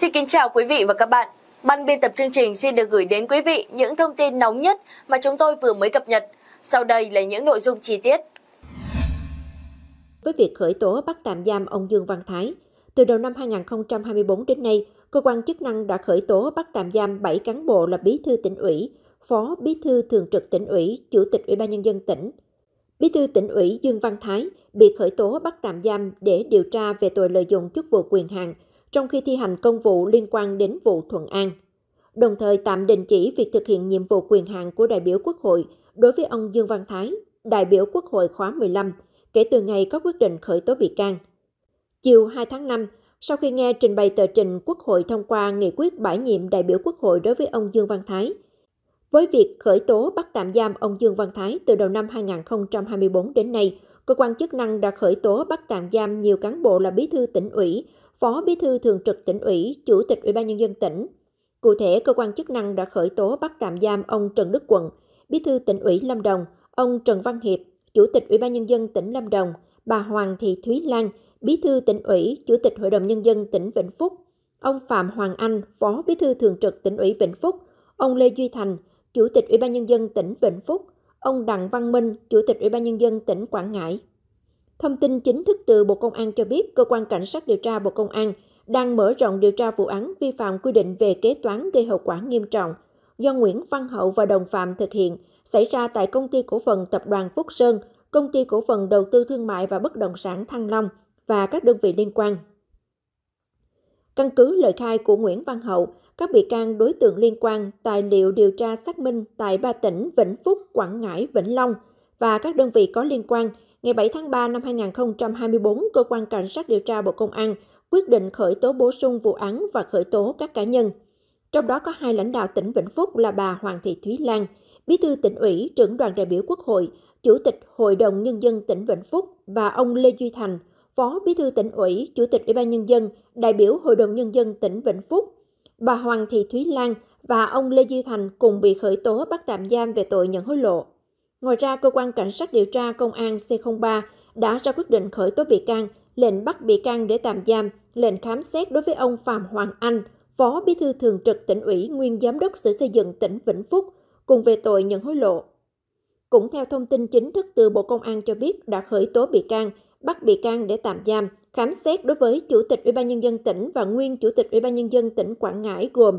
Xin kính chào quý vị và các bạn. Ban biên tập chương trình xin được gửi đến quý vị những thông tin nóng nhất mà chúng tôi vừa mới cập nhật. Sau đây là những nội dung chi tiết. Với việc khởi tố bắt tạm giam ông Dương Văn Thái, từ đầu năm 2024 đến nay, cơ quan chức năng đã khởi tố bắt tạm giam 7 cán bộ là bí thư tỉnh ủy, phó bí thư thường trực tỉnh ủy, chủ tịch ủy ban nhân dân tỉnh. Bí thư tỉnh ủy Dương Văn Thái bị khởi tố bắt tạm giam để điều tra về tội lợi dụng chức vụ quyền hạn trong khi thi hành công vụ liên quan đến vụ Thuận An. Đồng thời tạm đình chỉ việc thực hiện nhiệm vụ quyền hạn của đại biểu Quốc hội đối với ông Dương Văn Thái, đại biểu Quốc hội khóa 15, kể từ ngày có quyết định khởi tố bị can. Chiều 2 tháng 5, sau khi nghe trình bày tờ trình Quốc hội thông qua nghị quyết bãi nhiệm đại biểu Quốc hội đối với ông Dương Văn Thái, với việc khởi tố bắt tạm giam ông Dương Văn Thái từ đầu năm 2024 đến nay, cơ quan chức năng đã khởi tố bắt tạm giam nhiều cán bộ là bí thư tỉnh ủy, Phó Bí thư Thường trực tỉnh ủy, Chủ tịch Ủy ban Nhân dân tỉnh. Cụ thể, cơ quan chức năng đã khởi tố bắt tạm giam ông Trần Đức Quận, Bí thư tỉnh ủy Lâm Đồng, ông Trần Văn Hiệp, Chủ tịch Ủy ban Nhân dân tỉnh Lâm Đồng, bà Hoàng Thị Thúy Lan, Bí thư tỉnh ủy, Chủ tịch Hội đồng Nhân dân tỉnh Vĩnh Phúc, ông Phạm Hoàng Anh, Phó Bí thư Thường trực tỉnh ủy Vĩnh Phúc, ông Lê Duy Thành, Chủ tịch Ủy ban Nhân dân tỉnh Vĩnh Phúc, ông Đặng Văn Minh, Chủ tịch Ủy ban Nhân dân tỉnh Quảng Ngãi. Thông tin chính thức từ Bộ Công an cho biết, Cơ quan Cảnh sát điều tra Bộ Công an đang mở rộng điều tra vụ án vi phạm quy định về kế toán gây hậu quả nghiêm trọng do Nguyễn Văn Hậu và đồng phạm thực hiện, xảy ra tại Công ty Cổ phần Tập đoàn Phúc Sơn, Công ty Cổ phần Đầu tư Thương mại và Bất động sản Thăng Long và các đơn vị liên quan. Căn cứ lời khai của Nguyễn Văn Hậu, các bị can đối tượng liên quan tài liệu điều tra xác minh tại ba tỉnh Vĩnh Phúc, Quảng Ngãi, Vĩnh Long và các đơn vị có liên quan – ngày 7 tháng 3 năm 2024, Cơ quan Cảnh sát điều tra Bộ Công an quyết định khởi tố bổ sung vụ án và khởi tố các cá nhân. Trong đó có hai lãnh đạo tỉnh Vĩnh Phúc là bà Hoàng Thị Thúy Lan, Bí thư tỉnh ủy, trưởng đoàn đại biểu Quốc hội, Chủ tịch Hội đồng Nhân dân tỉnh Vĩnh Phúc và ông Lê Duy Thành, Phó Bí thư tỉnh ủy, Chủ tịch Ủy ban Nhân dân, đại biểu Hội đồng Nhân dân tỉnh Vĩnh Phúc. Bà Hoàng Thị Thúy Lan và ông Lê Duy Thành cùng bị khởi tố bắt tạm giam về tội nhận hối lộ. Ngoài ra, cơ quan cảnh sát điều tra công an C03 đã ra quyết định khởi tố bị can, lệnh bắt bị can để tạm giam, lệnh khám xét đối với ông Phạm Hoàng Anh, Phó Bí thư Thường trực tỉnh ủy, nguyên Giám đốc Sở Xây dựng tỉnh Vĩnh Phúc, cùng về tội nhận hối lộ. Cũng theo thông tin chính thức từ Bộ Công an cho biết đã khởi tố bị can, bắt bị can để tạm giam, khám xét đối với Chủ tịch Ủy ban nhân dân tỉnh và nguyên Chủ tịch Ủy ban nhân dân tỉnh Quảng Ngãi gồm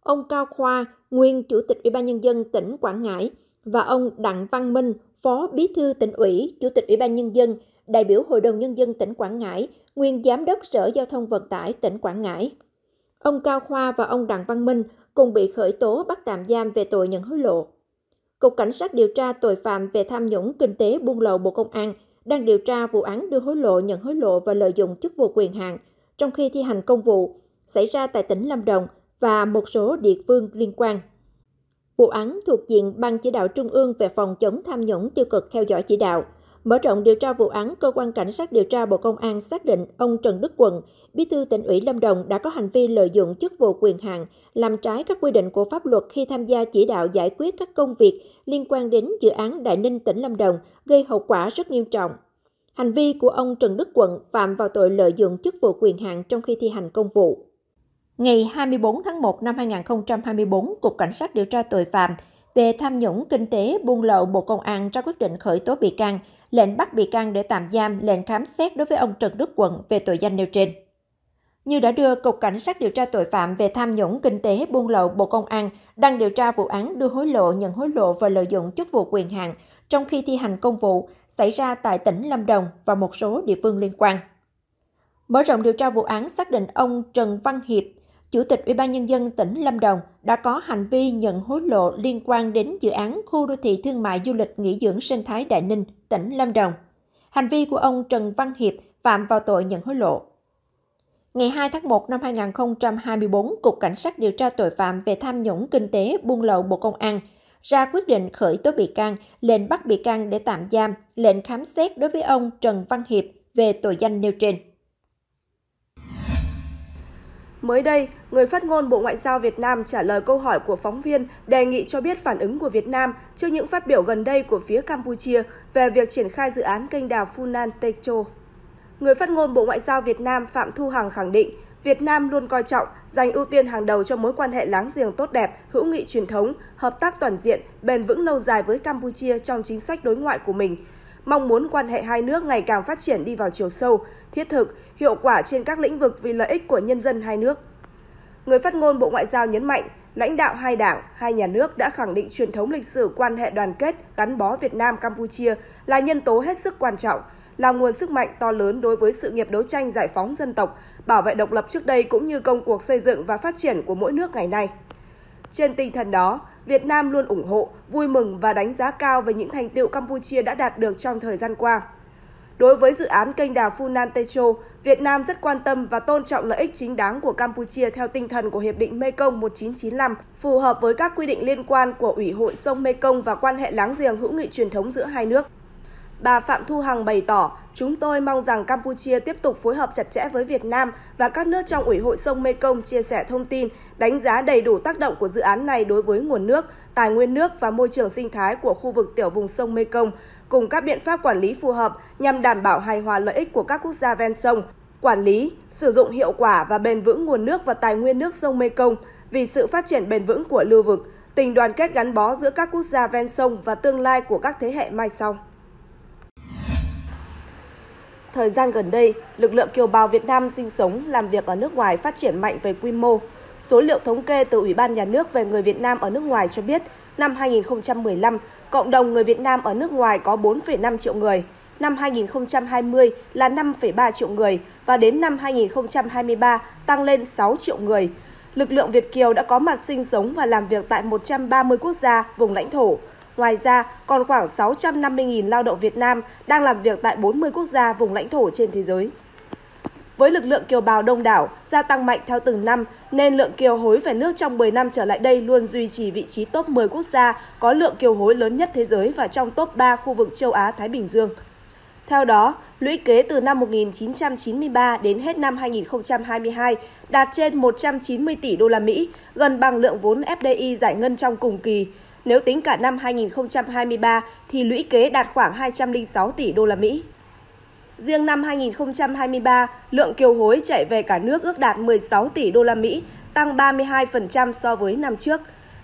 ông Cao Khoa, nguyên Chủ tịch Ủy ban nhân dân tỉnh Quảng Ngãi, và ông Đặng Văn Minh, Phó Bí thư tỉnh ủy, Chủ tịch Ủy ban Nhân dân, đại biểu Hội đồng Nhân dân tỉnh Quảng Ngãi, nguyên Giám đốc Sở Giao thông Vận tải tỉnh Quảng Ngãi. Ông Cao Khoa và ông Đặng Văn Minh cùng bị khởi tố bắt tạm giam về tội nhận hối lộ. Cục Cảnh sát điều tra tội phạm về tham nhũng kinh tế buôn lậu Bộ Công an đang điều tra vụ án đưa hối lộ, nhận hối lộ và lợi dụng chức vụ quyền hạn trong khi thi hành công vụ xảy ra tại tỉnh Lâm Đồng và một số địa phương liên quan. Vụ án thuộc diện Ban chỉ đạo Trung ương về phòng chống tham nhũng tiêu cực theo dõi chỉ đạo. Mở rộng điều tra vụ án, Cơ quan Cảnh sát điều tra Bộ Công an xác định ông Trần Đức Quận, Bí thư tỉnh ủy Lâm Đồng đã có hành vi lợi dụng chức vụ quyền hạn, làm trái các quy định của pháp luật khi tham gia chỉ đạo giải quyết các công việc liên quan đến dự án Đại Ninh tỉnh Lâm Đồng, gây hậu quả rất nghiêm trọng. Hành vi của ông Trần Đức Quận phạm vào tội lợi dụng chức vụ quyền hạn trong khi thi hành công vụ. Ngày 24 tháng 1 năm 2024, Cục Cảnh sát điều tra tội phạm về tham nhũng kinh tế buôn lậu Bộ Công an ra quyết định khởi tố bị can, lệnh bắt bị can để tạm giam, lệnh khám xét đối với ông Trần Đức Quận về tội danh nêu trên. Như đã đưa, Cục Cảnh sát điều tra tội phạm về tham nhũng kinh tế buôn lậu Bộ Công an đang điều tra vụ án đưa hối lộ, nhận hối lộ và lợi dụng chức vụ quyền hạn trong khi thi hành công vụ xảy ra tại tỉnh Lâm Đồng và một số địa phương liên quan. Mở rộng điều tra vụ án xác định ông Trần Văn Hiệp, Chủ tịch Ủy ban nhân dân tỉnh Lâm Đồng đã có hành vi nhận hối lộ liên quan đến dự án khu đô thị thương mại du lịch nghỉ dưỡng sinh thái Đại Ninh, tỉnh Lâm Đồng. Hành vi của ông Trần Văn Hiệp phạm vào tội nhận hối lộ. Ngày 2 tháng 1 năm 2024, Cục Cảnh sát điều tra tội phạm về tham nhũng kinh tế buôn lậu Bộ Công an ra quyết định khởi tố bị can, lệnh bắt bị can để tạm giam, lệnh khám xét đối với ông Trần Văn Hiệp về tội danh nêu trên. Mới đây, người phát ngôn Bộ Ngoại giao Việt Nam trả lời câu hỏi của phóng viên đề nghị cho biết phản ứng của Việt Nam trước những phát biểu gần đây của phía Campuchia về việc triển khai dự án kênh đào Funan Techo. Người phát ngôn Bộ Ngoại giao Việt Nam Phạm Thu Hằng khẳng định, Việt Nam luôn coi trọng, dành ưu tiên hàng đầu cho mối quan hệ láng giềng tốt đẹp, hữu nghị truyền thống, hợp tác toàn diện, bền vững lâu dài với Campuchia trong chính sách đối ngoại của mình – mong muốn quan hệ hai nước ngày càng phát triển đi vào chiều sâu, thiết thực, hiệu quả trên các lĩnh vực vì lợi ích của nhân dân hai nước. Người phát ngôn Bộ Ngoại giao nhấn mạnh, lãnh đạo hai đảng, hai nhà nước đã khẳng định truyền thống lịch sử quan hệ đoàn kết gắn bó Việt Nam Campuchia là nhân tố hết sức quan trọng, là nguồn sức mạnh to lớn đối với sự nghiệp đấu tranh giải phóng dân tộc, bảo vệ độc lập trước đây cũng như công cuộc xây dựng và phát triển của mỗi nước ngày nay. Trên tinh thần đó, Việt Nam luôn ủng hộ, vui mừng và đánh giá cao về những thành tiệu Campuchia đã đạt được trong thời gian qua. Đối với dự án kênh đào Funan Techo, Việt Nam rất quan tâm và tôn trọng lợi ích chính đáng của Campuchia theo tinh thần của Hiệp định Mekong 1995, phù hợp với các quy định liên quan của Ủy hội sông Mekong và quan hệ láng giềng hữu nghị truyền thống giữa hai nước. Bà Phạm Thu Hằng bày tỏ, Chúng tôi mong rằng Campuchia tiếp tục phối hợp chặt chẽ với Việt Nam và các nước trong Ủy hội sông Mekong chia sẻ thông tin, đánh giá đầy đủ tác động của dự án này đối với nguồn nước, tài nguyên nước và môi trường sinh thái của khu vực tiểu vùng sông Mekong, cùng các biện pháp quản lý phù hợp nhằm đảm bảo hài hòa lợi ích của các quốc gia ven sông, quản lý, sử dụng hiệu quả và bền vững nguồn nước và tài nguyên nước sông Mekong vì sự phát triển bền vững của lưu vực, tình đoàn kết gắn bó giữa các quốc gia ven sông và tương lai của các thế hệ mai sau. Thời gian gần đây, lực lượng kiều bào Việt Nam sinh sống, làm việc ở nước ngoài phát triển mạnh về quy mô. Số liệu thống kê từ Ủy ban Nhà nước về người Việt Nam ở nước ngoài cho biết, năm 2015, cộng đồng người Việt Nam ở nước ngoài có 4,5 triệu người, năm 2020 là 5,3 triệu người và đến năm 2023 tăng lên 6 triệu người. Lực lượng Việt Kiều đã có mặt sinh sống và làm việc tại 130 quốc gia, vùng lãnh thổ, Ngoài ra, còn khoảng 650.000 lao động Việt Nam đang làm việc tại 40 quốc gia vùng lãnh thổ trên thế giới. Với lực lượng kiều bào đông đảo gia tăng mạnh theo từng năm, nên lượng kiều hối về nước trong 10 năm trở lại đây luôn duy trì vị trí top 10 quốc gia có lượng kiều hối lớn nhất thế giới và trong top 3 khu vực châu Á-Thái Bình Dương. Theo đó, lũy kế từ năm 1993 đến hết năm 2022 đạt trên 190 tỷ đô la Mỹ, gần bằng lượng vốn FDI giải ngân trong cùng kỳ, nếu tính cả năm 2023 thì lũy kế đạt khoảng 206 tỷ đô la Mỹ. Riêng năm 2023, lượng kiều hối chạy về cả nước ước đạt 16 tỷ đô la Mỹ, tăng 32% so với năm trước.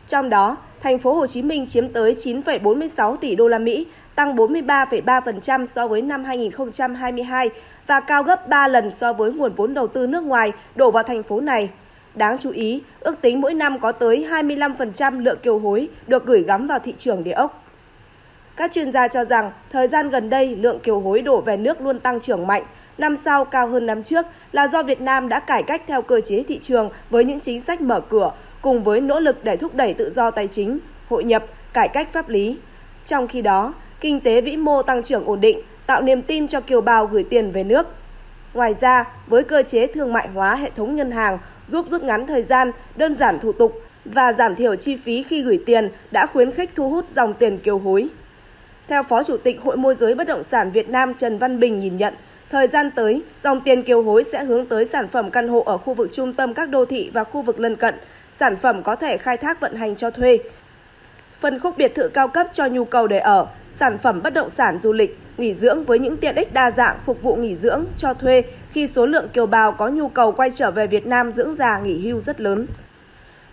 Trong đó, thành phố Hồ Chí Minh chiếm tới 9,46 tỷ đô la Mỹ, tăng 43,3% so với năm 2022 và cao gấp 3 lần so với nguồn vốn đầu tư nước ngoài đổ vào thành phố này. Đáng chú ý, ước tính mỗi năm có tới 25% lượng kiều hối được gửi gắm vào thị trường địa ốc. Các chuyên gia cho rằng thời gian gần đây lượng kiều hối đổ về nước luôn tăng trưởng mạnh, năm sau cao hơn năm trước là do Việt Nam đã cải cách theo cơ chế thị trường với những chính sách mở cửa cùng với nỗ lực để thúc đẩy tự do tài chính, hội nhập, cải cách pháp lý. Trong khi đó, kinh tế vĩ mô tăng trưởng ổn định, tạo niềm tin cho kiều bào gửi tiền về nước. Ngoài ra, với cơ chế thương mại hóa hệ thống ngân hàng, giúp rút ngắn thời gian, đơn giản thủ tục và giảm thiểu chi phí khi gửi tiền đã khuyến khích thu hút dòng tiền kiều hối. Theo Phó Chủ tịch Hội môi giới bất động sản Việt Nam Trần Văn Bình nhìn nhận, thời gian tới, dòng tiền kiều hối sẽ hướng tới sản phẩm căn hộ ở khu vực trung tâm các đô thị và khu vực lân cận, sản phẩm có thể khai thác vận hành cho thuê, phân khúc biệt thự cao cấp cho nhu cầu để ở, sản phẩm bất động sản du lịch, nghỉ dưỡng với những tiện ích đa dạng phục vụ nghỉ dưỡng cho thuê khi số lượng kiều bào có nhu cầu quay trở về Việt Nam dưỡng già nghỉ hưu rất lớn.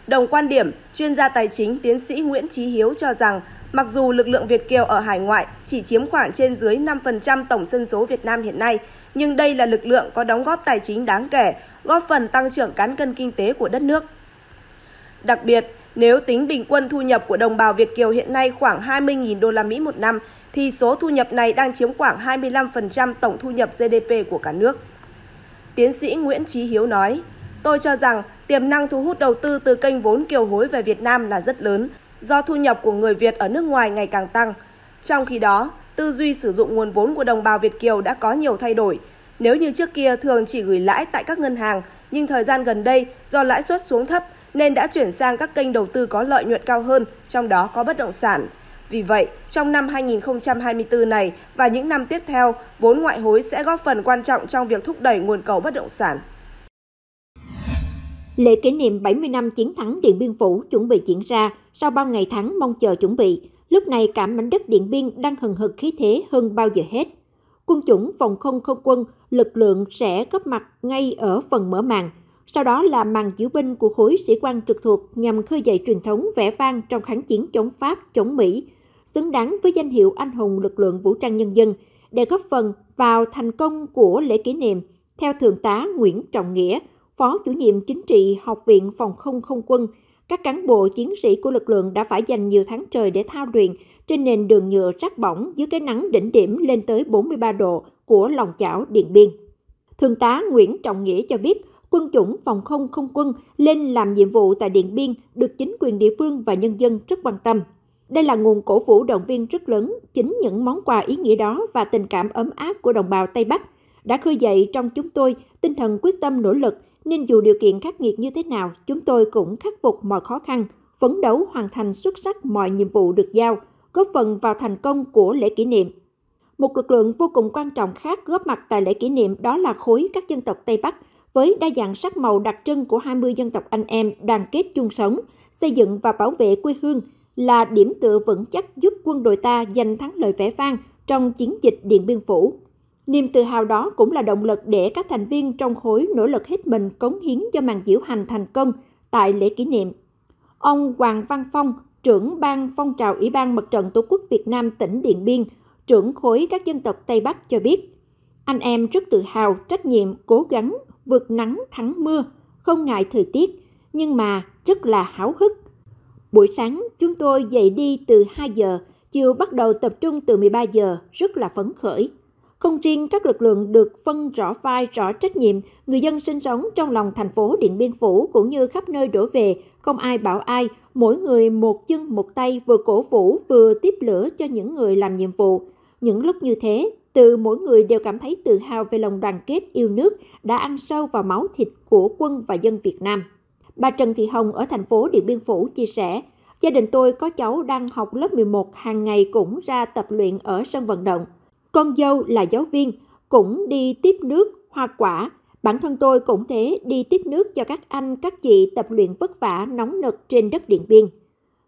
Đồng quan điểm, chuyên gia tài chính tiến sĩ Nguyễn Trí Hiếu cho rằng Mặc dù lực lượng Việt kiều ở hải ngoại chỉ chiếm khoảng trên dưới 5% tổng dân số Việt Nam hiện nay, nhưng đây là lực lượng có đóng góp tài chính đáng kể, góp phần tăng trưởng cán cân kinh tế của đất nước. Đặc biệt, nếu tính bình quân thu nhập của đồng bào Việt kiều hiện nay khoảng 20.000 đô la Mỹ một năm thì số thu nhập này đang chiếm khoảng 25% tổng thu nhập GDP của cả nước. Tiến sĩ Nguyễn Trí Hiếu nói, tôi cho rằng tiềm năng thu hút đầu tư từ kênh vốn kiều hối về Việt Nam là rất lớn do thu nhập của người Việt ở nước ngoài ngày càng tăng. Trong khi đó, tư duy sử dụng nguồn vốn của đồng bào Việt kiều đã có nhiều thay đổi. Nếu như trước kia thường chỉ gửi lãi tại các ngân hàng, nhưng thời gian gần đây do lãi suất xuống thấp nên đã chuyển sang các kênh đầu tư có lợi nhuận cao hơn, trong đó có bất động sản. Vì vậy, trong năm 2024 này và những năm tiếp theo, vốn ngoại hối sẽ góp phần quan trọng trong việc thúc đẩy nguồn cầu bất động sản. Lễ kỷ niệm 70 năm chiến thắng Điện Biên Phủ chuẩn bị diễn ra sau bao ngày tháng mong chờ chuẩn bị. Lúc này cả mảnh đất Điện Biên đang hừng hực khí thế hơn bao giờ hết. Quân chủng phòng không không quân, lực lượng sẽ góp mặt ngay ở phần mở màn – sau đó là màn diễu binh của khối sĩ quan trực thuộc nhằm khơi dậy truyền thống vẻ vang trong kháng chiến chống Pháp, chống Mỹ, xứng đáng với danh hiệu anh hùng lực lượng vũ trang nhân dân để góp phần vào thành công của lễ kỷ niệm theo Thượng tá Nguyễn Trọng Nghĩa, Phó chủ nhiệm chính trị Học viện Phòng không Không quân, các cán bộ chiến sĩ của lực lượng đã phải dành nhiều tháng trời để thao luyện trên nền đường nhựa rắc bỏng dưới cái nắng đỉnh điểm lên tới 43 độ của lòng chảo Điện Biên. Thượng tá Nguyễn Trọng Nghĩa cho biết, quân chủng phòng không không quân lên làm nhiệm vụ tại Điện Biên được chính quyền địa phương và nhân dân rất quan tâm. Đây là nguồn cổ vũ động viên rất lớn, chính những món quà ý nghĩa đó và tình cảm ấm áp của đồng bào Tây Bắc đã khơi dậy trong chúng tôi tinh thần quyết tâm nỗ lực, nên dù điều kiện khắc nghiệt như thế nào, chúng tôi cũng khắc phục mọi khó khăn, phấn đấu hoàn thành xuất sắc mọi nhiệm vụ được giao, góp phần vào thành công của lễ kỷ niệm. Một lực lượng vô cùng quan trọng khác góp mặt tại lễ kỷ niệm đó là khối các dân tộc Tây Bắc – với đa dạng sắc màu đặc trưng của 20 dân tộc anh em đoàn kết chung sống, xây dựng và bảo vệ quê hương là điểm tựa vững chắc giúp quân đội ta giành thắng lợi vẻ vang trong chiến dịch Điện Biên Phủ. Niềm tự hào đó cũng là động lực để các thành viên trong khối nỗ lực hết mình cống hiến cho màn diễu hành thành công tại lễ kỷ niệm. Ông Hoàng Văn Phong, trưởng ban phong trào Ủy ban Mặt trận Tổ quốc Việt Nam tỉnh Điện Biên, trưởng khối các dân tộc Tây Bắc cho biết, anh em rất tự hào, trách nhiệm, cố gắng vượt nắng thắng mưa, không ngại thời tiết, nhưng mà rất là háo hức. Buổi sáng chúng tôi dậy đi từ 2 giờ, chiều bắt đầu tập trung từ 13 giờ, rất là phấn khởi. Không riêng các lực lượng được phân rõ vai rõ trách nhiệm, người dân sinh sống trong lòng thành phố Điện Biên Phủ cũng như khắp nơi đổ về, không ai bảo ai, mỗi người một chân một tay vừa cổ vũ vừa tiếp lửa cho những người làm nhiệm vụ. Những lúc như thế, từ mỗi người đều cảm thấy tự hào về lòng đoàn kết yêu nước đã ăn sâu vào máu thịt của quân và dân Việt Nam. Bà Trần Thị Hồng ở thành phố Điện Biên Phủ chia sẻ, gia đình tôi có cháu đang học lớp 11 hàng ngày cũng ra tập luyện ở sân vận động. Con dâu là giáo viên, cũng đi tiếp nước, hoa quả. Bản thân tôi cũng thế, đi tiếp nước cho các anh, các chị tập luyện vất vả, nóng nực trên đất Điện Biên.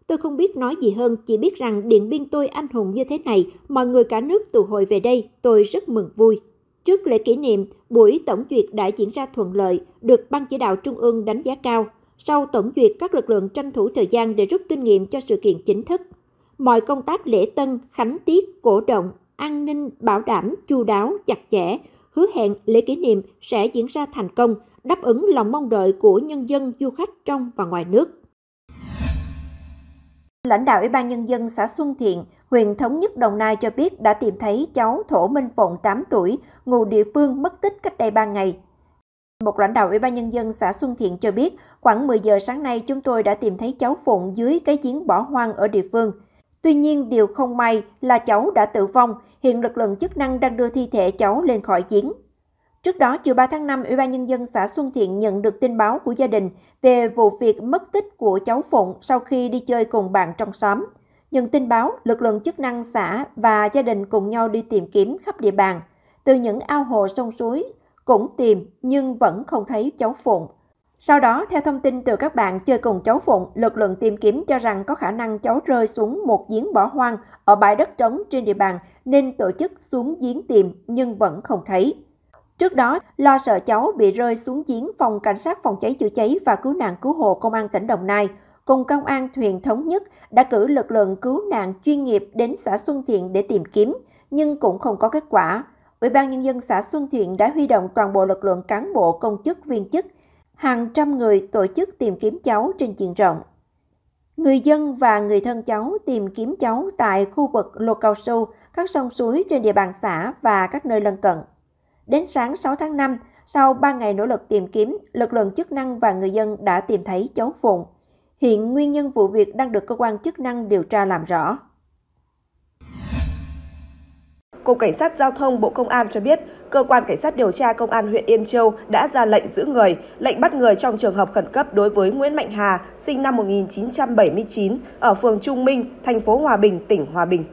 Tôi không biết nói gì hơn, chỉ biết rằng Điện Biên tôi anh hùng như thế này, mọi người cả nước tụ hội về đây, tôi rất mừng vui. Trước lễ kỷ niệm, buổi tổng duyệt đã diễn ra thuận lợi, được Ban chỉ đạo Trung ương đánh giá cao. Sau tổng duyệt, các lực lượng tranh thủ thời gian để rút kinh nghiệm cho sự kiện chính thức. Mọi công tác lễ tân, khánh tiết, cổ động, an ninh bảo đảm, chu đáo, chặt chẽ, hứa hẹn lễ kỷ niệm sẽ diễn ra thành công, đáp ứng lòng mong đợi của nhân dân, du khách trong và ngoài nước. Lãnh đạo Ủy ban Nhân dân xã Xuân Thiện, huyện Thống Nhất Đồng Nai cho biết đã tìm thấy cháu Thổ Minh Phụng 8 tuổi, ngụ địa phương mất tích cách đây 3 ngày. Một lãnh đạo Ủy ban Nhân dân xã Xuân Thiện cho biết, khoảng 10 giờ sáng nay chúng tôi đã tìm thấy cháu Phụng dưới cái giếng bỏ hoang ở địa phương. Tuy nhiên, điều không may là cháu đã tử vong, hiện lực lượng chức năng đang đưa thi thể cháu lên khỏi giếng. Trước đó, chiều 3 tháng 5, Ủy ban Nhân dân xã Xuân Thiện nhận được tin báo của gia đình về vụ việc mất tích của cháu Phụng sau khi đi chơi cùng bạn trong xóm. Nhận tin báo, lực lượng chức năng xã và gia đình cùng nhau đi tìm kiếm khắp địa bàn. Từ những ao hồ sông suối, cũng tìm nhưng vẫn không thấy cháu Phụng. Sau đó, theo thông tin từ các bạn chơi cùng cháu Phụng, lực lượng tìm kiếm cho rằng có khả năng cháu rơi xuống một giếng bỏ hoang ở bãi đất trống trên địa bàn nên tổ chức xuống giếng tìm nhưng vẫn không thấy. Trước đó, lo sợ cháu bị rơi xuống giếng phòng cảnh sát phòng cháy chữa cháy và cứu nạn cứu hộ công an tỉnh Đồng Nai cùng công an huyện thống nhất đã cử lực lượng cứu nạn chuyên nghiệp đến xã Xuân Thiện để tìm kiếm, nhưng cũng không có kết quả. Ủy ban Nhân dân xã Xuân Thiện đã huy động toàn bộ lực lượng cán bộ công chức viên chức, hàng trăm người tổ chức tìm kiếm cháu trên diện rộng. Người dân và người thân cháu tìm kiếm cháu tại khu vực lô cao su, các sông suối trên địa bàn xã và các nơi lân cận. Đến sáng 6 tháng 5, sau 3 ngày nỗ lực tìm kiếm, lực lượng chức năng và người dân đã tìm thấy cháu Phụng. Hiện nguyên nhân vụ việc đang được cơ quan chức năng điều tra làm rõ. Cục Cảnh sát Giao thông Bộ Công an cho biết, cơ quan cảnh sát điều tra Công an huyện Yên Châu đã ra lệnh giữ người, lệnh bắt người trong trường hợp khẩn cấp đối với Nguyễn Mạnh Hà, sinh năm 1979, ở phường Trung Minh, thành phố Hòa Bình, tỉnh Hòa Bình.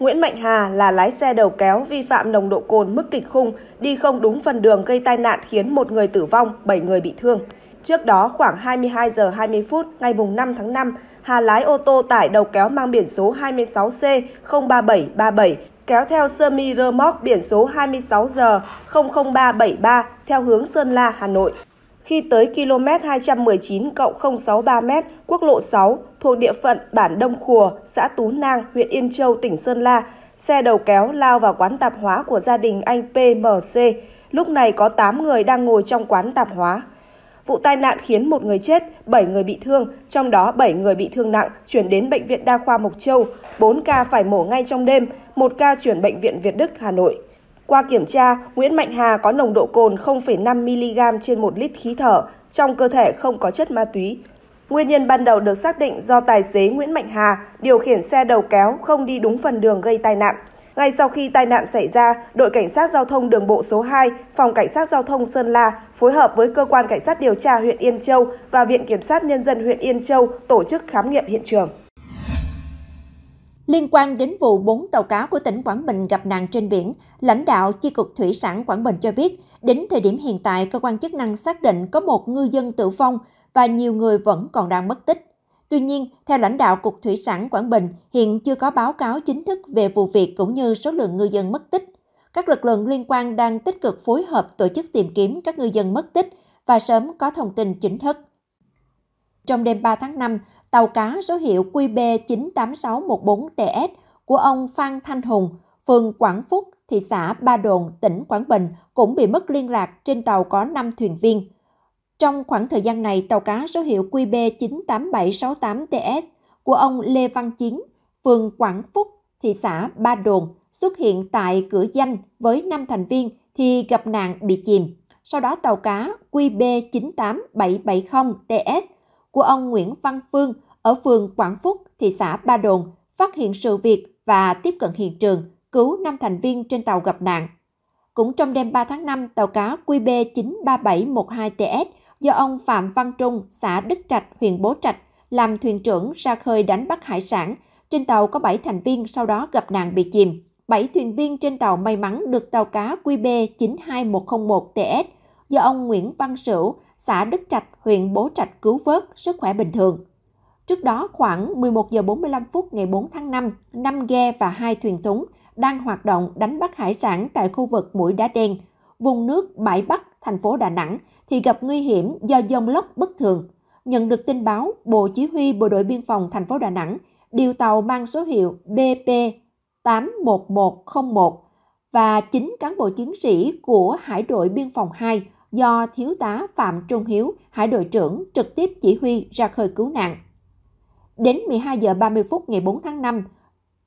Nguyễn Mạnh Hà là lái xe đầu kéo vi phạm nồng độ cồn mức kịch khung, đi không đúng phần đường gây tai nạn khiến một người tử vong, 7 người bị thương. Trước đó khoảng 22 giờ 20 phút ngày 5 tháng 5, Hà lái ô tô tải đầu kéo mang biển số 26C 03737 kéo theo sơ mi rơ móc biển số 26 giờ 00373 theo hướng Sơn La, Hà Nội khi tới km 219 063 m quốc lộ 6 thuộc địa phận bản Đông Khùa, xã Tú Nang, huyện Yên Châu, tỉnh Sơn La, xe đầu kéo lao vào quán tạp hóa của gia đình anh PMC. Lúc này có 8 người đang ngồi trong quán tạp hóa. Vụ tai nạn khiến một người chết, 7 người bị thương, trong đó 7 người bị thương nặng chuyển đến bệnh viện đa khoa Mộc Châu, 4 ca phải mổ ngay trong đêm, một ca chuyển bệnh viện Việt Đức Hà Nội. Qua kiểm tra, Nguyễn Mạnh Hà có nồng độ cồn 0,5mg trên 1 lít khí thở, trong cơ thể không có chất ma túy. Nguyên nhân ban đầu được xác định do tài xế Nguyễn Mạnh Hà điều khiển xe đầu kéo không đi đúng phần đường gây tai nạn. Ngay sau khi tai nạn xảy ra, đội cảnh sát giao thông đường bộ số 2, phòng cảnh sát giao thông Sơn La phối hợp với cơ quan cảnh sát điều tra huyện Yên Châu và viện kiểm sát nhân dân huyện Yên Châu tổ chức khám nghiệm hiện trường. Liên quan đến vụ 4 tàu cá của tỉnh Quảng Bình gặp nạn trên biển, lãnh đạo Chi cục Thủy sản Quảng Bình cho biết, đến thời điểm hiện tại, cơ quan chức năng xác định có một ngư dân tử vong và nhiều người vẫn còn đang mất tích. Tuy nhiên, theo lãnh đạo Cục Thủy sản Quảng Bình, hiện chưa có báo cáo chính thức về vụ việc cũng như số lượng ngư dân mất tích. Các lực lượng liên quan đang tích cực phối hợp tổ chức tìm kiếm các ngư dân mất tích và sớm có thông tin chính thức. Trong đêm 3 tháng 5, tàu cá số hiệu qb 98614 ts của ông Phan Thanh Hùng, phường Quảng Phúc, thị xã Ba Đồn, tỉnh Quảng Bình cũng bị mất liên lạc trên tàu có 5 thuyền viên. Trong khoảng thời gian này, tàu cá số hiệu QB98768TS của ông Lê Văn Chiến, phường Quảng Phúc, thị xã Ba Đồn xuất hiện tại cửa danh với 5 thành viên thì gặp nạn bị chìm. Sau đó tàu cá QB98770TS của ông Nguyễn Văn Phương ở phường Quảng Phúc, thị xã Ba Đồn, phát hiện sự việc và tiếp cận hiện trường, cứu 5 thành viên trên tàu gặp nạn. Cũng trong đêm 3 tháng 5, tàu cá QB 93712TS do ông Phạm Văn Trung, xã Đức Trạch, huyện Bố Trạch, làm thuyền trưởng ra khơi đánh bắt hải sản. Trên tàu có 7 thành viên sau đó gặp nạn bị chìm. 7 thuyền viên trên tàu may mắn được tàu cá QB 92101TS do ông Nguyễn Văn Sửu, xã Đức Trạch, huyện Bố Trạch cứu vớt, sức khỏe bình thường. Trước đó khoảng 11 giờ 45 phút ngày 4 tháng 5, 5 ghe và hai thuyền thúng đang hoạt động đánh bắt hải sản tại khu vực Mũi Đá Đen, vùng nước Bãi Bắc, thành phố Đà Nẵng thì gặp nguy hiểm do dông lốc bất thường. Nhận được tin báo, Bộ Chỉ huy Bộ đội Biên phòng thành phố Đà Nẵng điều tàu mang số hiệu BP 81101 và 9 cán bộ chiến sĩ của Hải đội Biên phòng 2 do Thiếu tá Phạm Trung Hiếu, Hải đội trưởng trực tiếp chỉ huy ra khơi cứu nạn. Đến 12 giờ 30 phút ngày 4 tháng 5,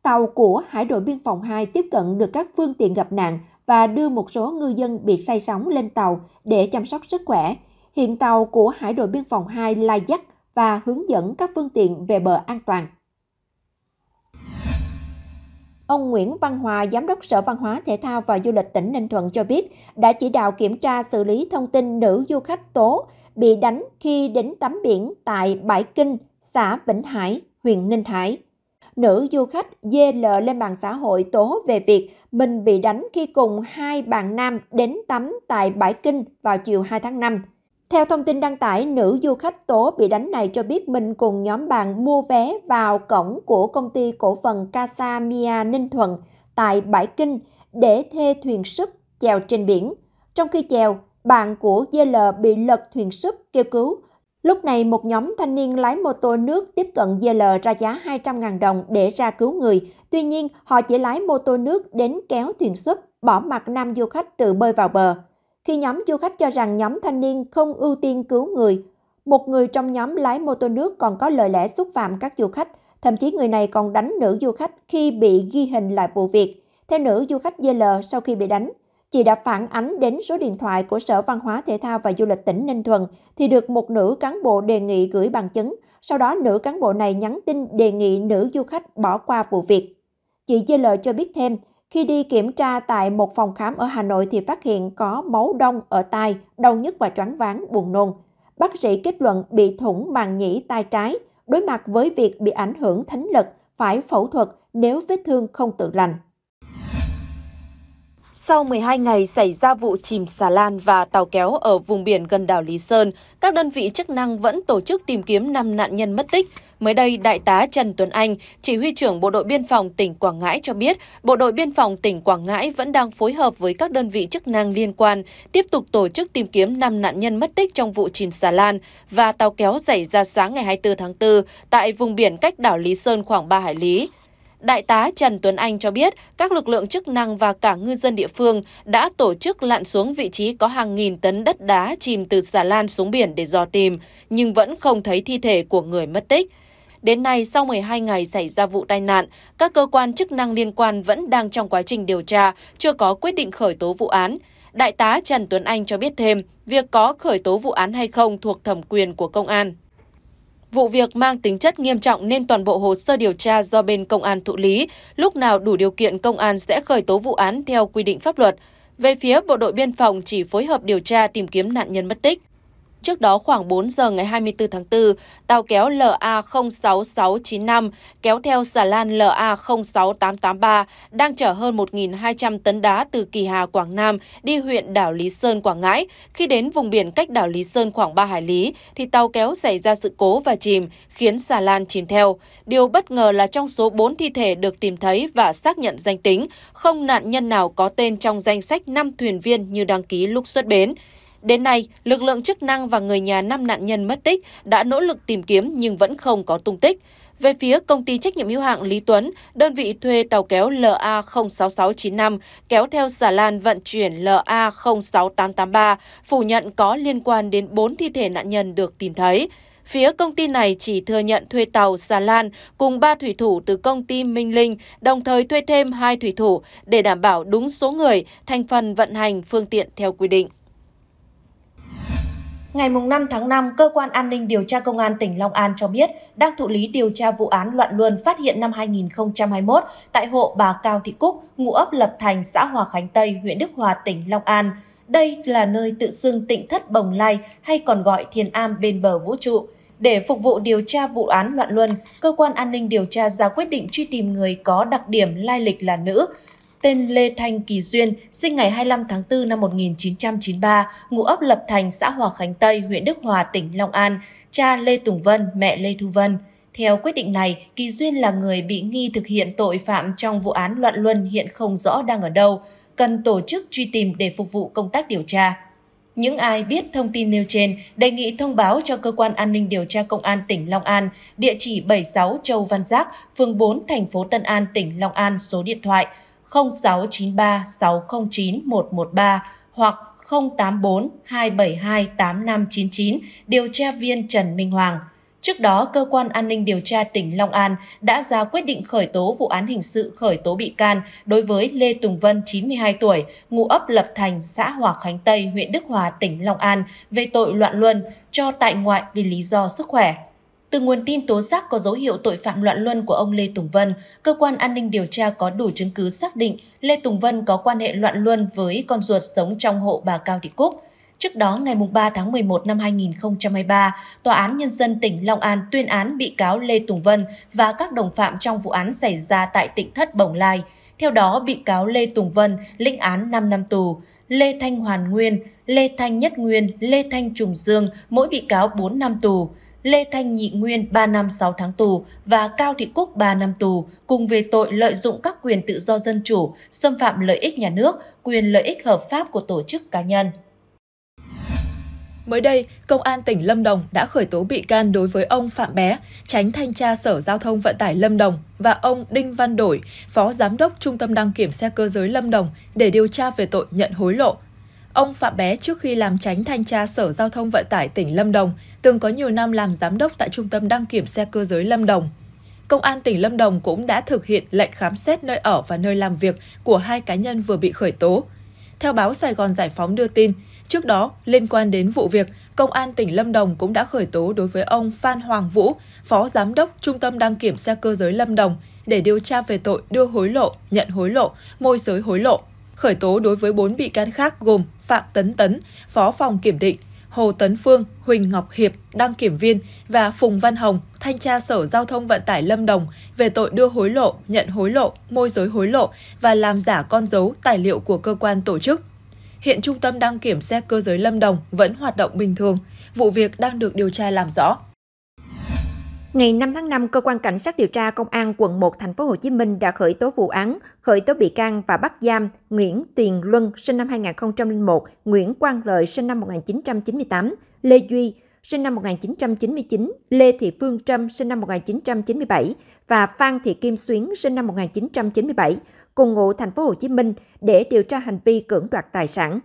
tàu của Hải đội biên phòng 2 tiếp cận được các phương tiện gặp nạn và đưa một số ngư dân bị say sóng lên tàu để chăm sóc sức khỏe. Hiện tàu của Hải đội biên phòng 2 lai dắt và hướng dẫn các phương tiện về bờ an toàn. Ông Nguyễn Văn Hòa, Giám đốc Sở Văn hóa Thể thao và Du lịch tỉnh Ninh Thuận cho biết, đã chỉ đạo kiểm tra xử lý thông tin nữ du khách tố bị đánh khi đến tắm biển tại Bãi Kinh, xã Vĩnh Hải, huyện Ninh Hải. Nữ du khách dê lợ lên mạng xã hội tố về việc mình bị đánh khi cùng hai bạn nam đến tắm tại Bãi Kinh vào chiều 2 tháng 5. Theo thông tin đăng tải, nữ du khách tố bị đánh này cho biết mình cùng nhóm bạn mua vé vào cổng của công ty cổ phần Casa Mia Ninh Thuận tại Bãi Kinh để thuê thuyền sức chèo trên biển. Trong khi chèo, bạn của GL bị lật thuyền sức kêu cứu Lúc này, một nhóm thanh niên lái mô tô nước tiếp cận GL ra giá 200.000 đồng để ra cứu người. Tuy nhiên, họ chỉ lái mô tô nước đến kéo thuyền xuất bỏ mặt nam du khách tự bơi vào bờ. Khi nhóm du khách cho rằng nhóm thanh niên không ưu tiên cứu người, một người trong nhóm lái mô tô nước còn có lời lẽ xúc phạm các du khách. Thậm chí người này còn đánh nữ du khách khi bị ghi hình lại vụ việc. Theo nữ du khách GL, sau khi bị đánh, chị đã phản ánh đến số điện thoại của Sở Văn hóa Thể thao và Du lịch tỉnh Ninh Thuận thì được một nữ cán bộ đề nghị gửi bằng chứng. Sau đó nữ cán bộ này nhắn tin đề nghị nữ du khách bỏ qua vụ việc. Chị Dê Lợi cho biết thêm, khi đi kiểm tra tại một phòng khám ở Hà Nội thì phát hiện có máu đông ở tai, đau nhức và choáng váng, buồn nôn. Bác sĩ kết luận bị thủng màng nhĩ tai trái, đối mặt với việc bị ảnh hưởng thính lực, phải phẫu thuật nếu vết thương không tự lành. Sau 12 ngày xảy ra vụ chìm xà lan và tàu kéo ở vùng biển gần đảo Lý Sơn, các đơn vị chức năng vẫn tổ chức tìm kiếm 5 nạn nhân mất tích. Mới đây, Đại tá Trần Tuấn Anh, chỉ huy trưởng Bộ đội Biên phòng tỉnh Quảng Ngãi cho biết, Bộ đội Biên phòng tỉnh Quảng Ngãi vẫn đang phối hợp với các đơn vị chức năng liên quan, tiếp tục tổ chức tìm kiếm 5 nạn nhân mất tích trong vụ chìm xà lan và tàu kéo xảy ra sáng ngày 24 tháng 4 tại vùng biển cách đảo Lý Sơn khoảng 3 hải lý. Đại tá Trần Tuấn Anh cho biết các lực lượng chức năng và cả ngư dân địa phương đã tổ chức lặn xuống vị trí có hàng nghìn tấn đất đá chìm từ xà lan xuống biển để dò tìm, nhưng vẫn không thấy thi thể của người mất tích. Đến nay, sau 12 ngày xảy ra vụ tai nạn, các cơ quan chức năng liên quan vẫn đang trong quá trình điều tra, chưa có quyết định khởi tố vụ án. Đại tá Trần Tuấn Anh cho biết thêm, việc có khởi tố vụ án hay không thuộc thẩm quyền của công an. Vụ việc mang tính chất nghiêm trọng nên toàn bộ hồ sơ điều tra do bên công an thụ lý, lúc nào đủ điều kiện công an sẽ khởi tố vụ án theo quy định pháp luật. Về phía Bộ đội Biên phòng chỉ phối hợp điều tra tìm kiếm nạn nhân mất tích. Trước đó khoảng 4 giờ ngày 24 tháng 4, tàu kéo LA06695 kéo theo xà lan LA06883 đang chở hơn 1.200 tấn đá từ Kỳ Hà, Quảng Nam đi huyện đảo Lý Sơn, Quảng Ngãi. Khi đến vùng biển cách đảo Lý Sơn khoảng 3 hải lý, thì tàu kéo xảy ra sự cố và chìm, khiến xà lan chìm theo. Điều bất ngờ là trong số 4 thi thể được tìm thấy và xác nhận danh tính, không nạn nhân nào có tên trong danh sách 5 thuyền viên như đăng ký lúc xuất bến. Đến nay, lực lượng chức năng và người nhà năm nạn nhân mất tích đã nỗ lực tìm kiếm nhưng vẫn không có tung tích. Về phía công ty trách nhiệm hữu hạng Lý Tuấn, đơn vị thuê tàu kéo LA06695 kéo theo xà lan vận chuyển LA06883 phủ nhận có liên quan đến 4 thi thể nạn nhân được tìm thấy. Phía công ty này chỉ thừa nhận thuê tàu xà lan cùng 3 thủy thủ từ công ty Minh Linh, đồng thời thuê thêm 2 thủy thủ để đảm bảo đúng số người, thành phần vận hành phương tiện theo quy định. Ngày 5 tháng 5, Cơ quan An ninh Điều tra Công an tỉnh Long An cho biết đang thụ lý điều tra vụ án loạn luân phát hiện năm 2021 tại hộ bà Cao Thị Cúc, ngụ ấp Lập Thành, xã Hòa Khánh Tây, huyện Đức Hòa, tỉnh Long An. Đây là nơi tự xưng tịnh thất Bồng Lai hay còn gọi Thiền Am bên bờ vũ trụ. Để phục vụ điều tra vụ án loạn luân, cơ quan an ninh điều tra ra quyết định truy tìm người có đặc điểm lai lịch là nữ, tên Lê Thanh Kỳ Duyên, sinh ngày 25 tháng 4 năm 1993, ngụ ấp Lập Thành, xã Hòa Khánh Tây, huyện Đức Hòa, tỉnh Long An, cha Lê Tùng Vân, mẹ Lê Thu Vân. Theo quyết định này, Kỳ Duyên là người bị nghi thực hiện tội phạm trong vụ án loạn luân hiện không rõ đang ở đâu, cần tổ chức truy tìm để phục vụ công tác điều tra. Những ai biết thông tin nêu trên, đề nghị thông báo cho Cơ quan An ninh Điều tra Công an tỉnh Long An, địa chỉ 76 Châu Văn Giác, phường 4, thành phố Tân An, tỉnh Long An, số điện thoại 0983 0693 609 113 hoặc 084 272 8599 điều tra viên Trần Minh Hoàng. Trước đó, Cơ quan An ninh Điều tra tỉnh Long An đã ra quyết định khởi tố vụ án hình sự khởi tố bị can đối với Lê Tùng Vân, 92 tuổi, ngụ ấp Lập Thành, xã Hòa Khánh Tây, huyện Đức Hòa, tỉnh Long An về tội loạn luân, cho tại ngoại vì lý do sức khỏe. Từ nguồn tin tố giác có dấu hiệu tội phạm loạn luân của ông Lê Tùng Vân, cơ quan an ninh điều tra có đủ chứng cứ xác định Lê Tùng Vân có quan hệ loạn luân với con ruột sống trong hộ bà Cao Thị Cúc. Trước đó, ngày 3 tháng 11 năm 2023, Tòa án Nhân dân tỉnh Long An tuyên án bị cáo Lê Tùng Vân và các đồng phạm trong vụ án xảy ra tại tỉnh Thất Bồng Lai. Theo đó, bị cáo Lê Tùng Vân lĩnh án 5 năm tù, Lê Thanh Hoàn Nguyên, Lê Thanh Nhất Nguyên, Lê Thanh Trùng Dương, mỗi bị cáo 4 năm tù. Lê Thanh Nhị Nguyên 3 năm 6 tháng tù và Cao Thị Cúc 3 năm tù cùng về tội lợi dụng các quyền tự do dân chủ, xâm phạm lợi ích nhà nước, quyền lợi ích hợp pháp của tổ chức cá nhân. Mới đây, Công an tỉnh Lâm Đồng đã khởi tố bị can đối với ông Phạm Bé, tránh thanh tra Sở Giao thông Vận tải Lâm Đồng và ông Đinh Văn Đổi, Phó Giám đốc Trung tâm Đăng kiểm xe cơ giới Lâm Đồng để điều tra về tội nhận hối lộ, Ông Phạm Bé trước khi làm tránh thanh tra Sở Giao thông Vận tải tỉnh Lâm Đồng, từng có nhiều năm làm giám đốc tại Trung tâm đăng kiểm xe cơ giới Lâm Đồng. Công an tỉnh Lâm Đồng cũng đã thực hiện lệnh khám xét nơi ở và nơi làm việc của hai cá nhân vừa bị khởi tố. Theo báo Sài Gòn Giải phóng đưa tin, trước đó liên quan đến vụ việc, Công an tỉnh Lâm Đồng cũng đã khởi tố đối với ông Phan Hoàng Vũ, Phó Giám đốc Trung tâm đăng kiểm xe cơ giới Lâm Đồng để điều tra về tội đưa hối lộ, nhận hối lộ, môi giới hối lộ khởi tố đối với 4 bị can khác gồm Phạm Tấn Tấn, Phó phòng kiểm định, Hồ Tấn Phương, Huỳnh Ngọc Hiệp, đăng kiểm viên và Phùng Văn Hồng, thanh tra Sở Giao thông Vận tải Lâm Đồng về tội đưa hối lộ, nhận hối lộ, môi giới hối lộ và làm giả con dấu, tài liệu của cơ quan tổ chức. Hiện Trung tâm đăng kiểm xe cơ giới Lâm Đồng vẫn hoạt động bình thường. Vụ việc đang được điều tra làm rõ. Ngày 5 tháng 5, cơ quan cảnh sát điều tra công an quận 1 thành phố Hồ Chí Minh đã khởi tố vụ án, khởi tố bị can và bắt giam Nguyễn Tiền Luân sinh năm 2001, Nguyễn Quang Lợi sinh năm 1998, Lê Duy sinh năm 1999, Lê Thị Phương Trâm sinh năm 1997 và Phan Thị Kim Xuyến sinh năm 1997 cùng ngụ thành phố Hồ Chí Minh để điều tra hành vi cưỡng đoạt tài sản.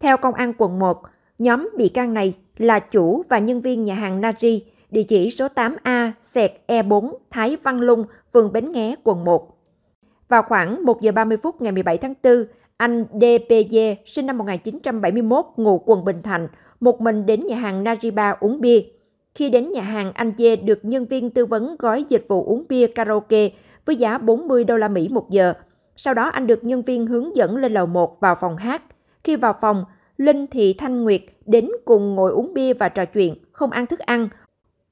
Theo công an quận 1, nhóm bị can này là chủ và nhân viên nhà hàng Nari địa chỉ số 8A, sẹt E4, Thái Văn Lung, phường Bến Nghé, quận 1. Vào khoảng 1 giờ 30 phút ngày 17 tháng 4, anh DPG, sinh năm 1971, ngụ quận Bình Thạnh, một mình đến nhà hàng Najiba uống bia. Khi đến nhà hàng, anh Dê được nhân viên tư vấn gói dịch vụ uống bia karaoke với giá 40 đô la Mỹ một giờ. Sau đó anh được nhân viên hướng dẫn lên lầu 1 vào phòng hát. Khi vào phòng, Linh Thị Thanh Nguyệt đến cùng ngồi uống bia và trò chuyện, không ăn thức ăn,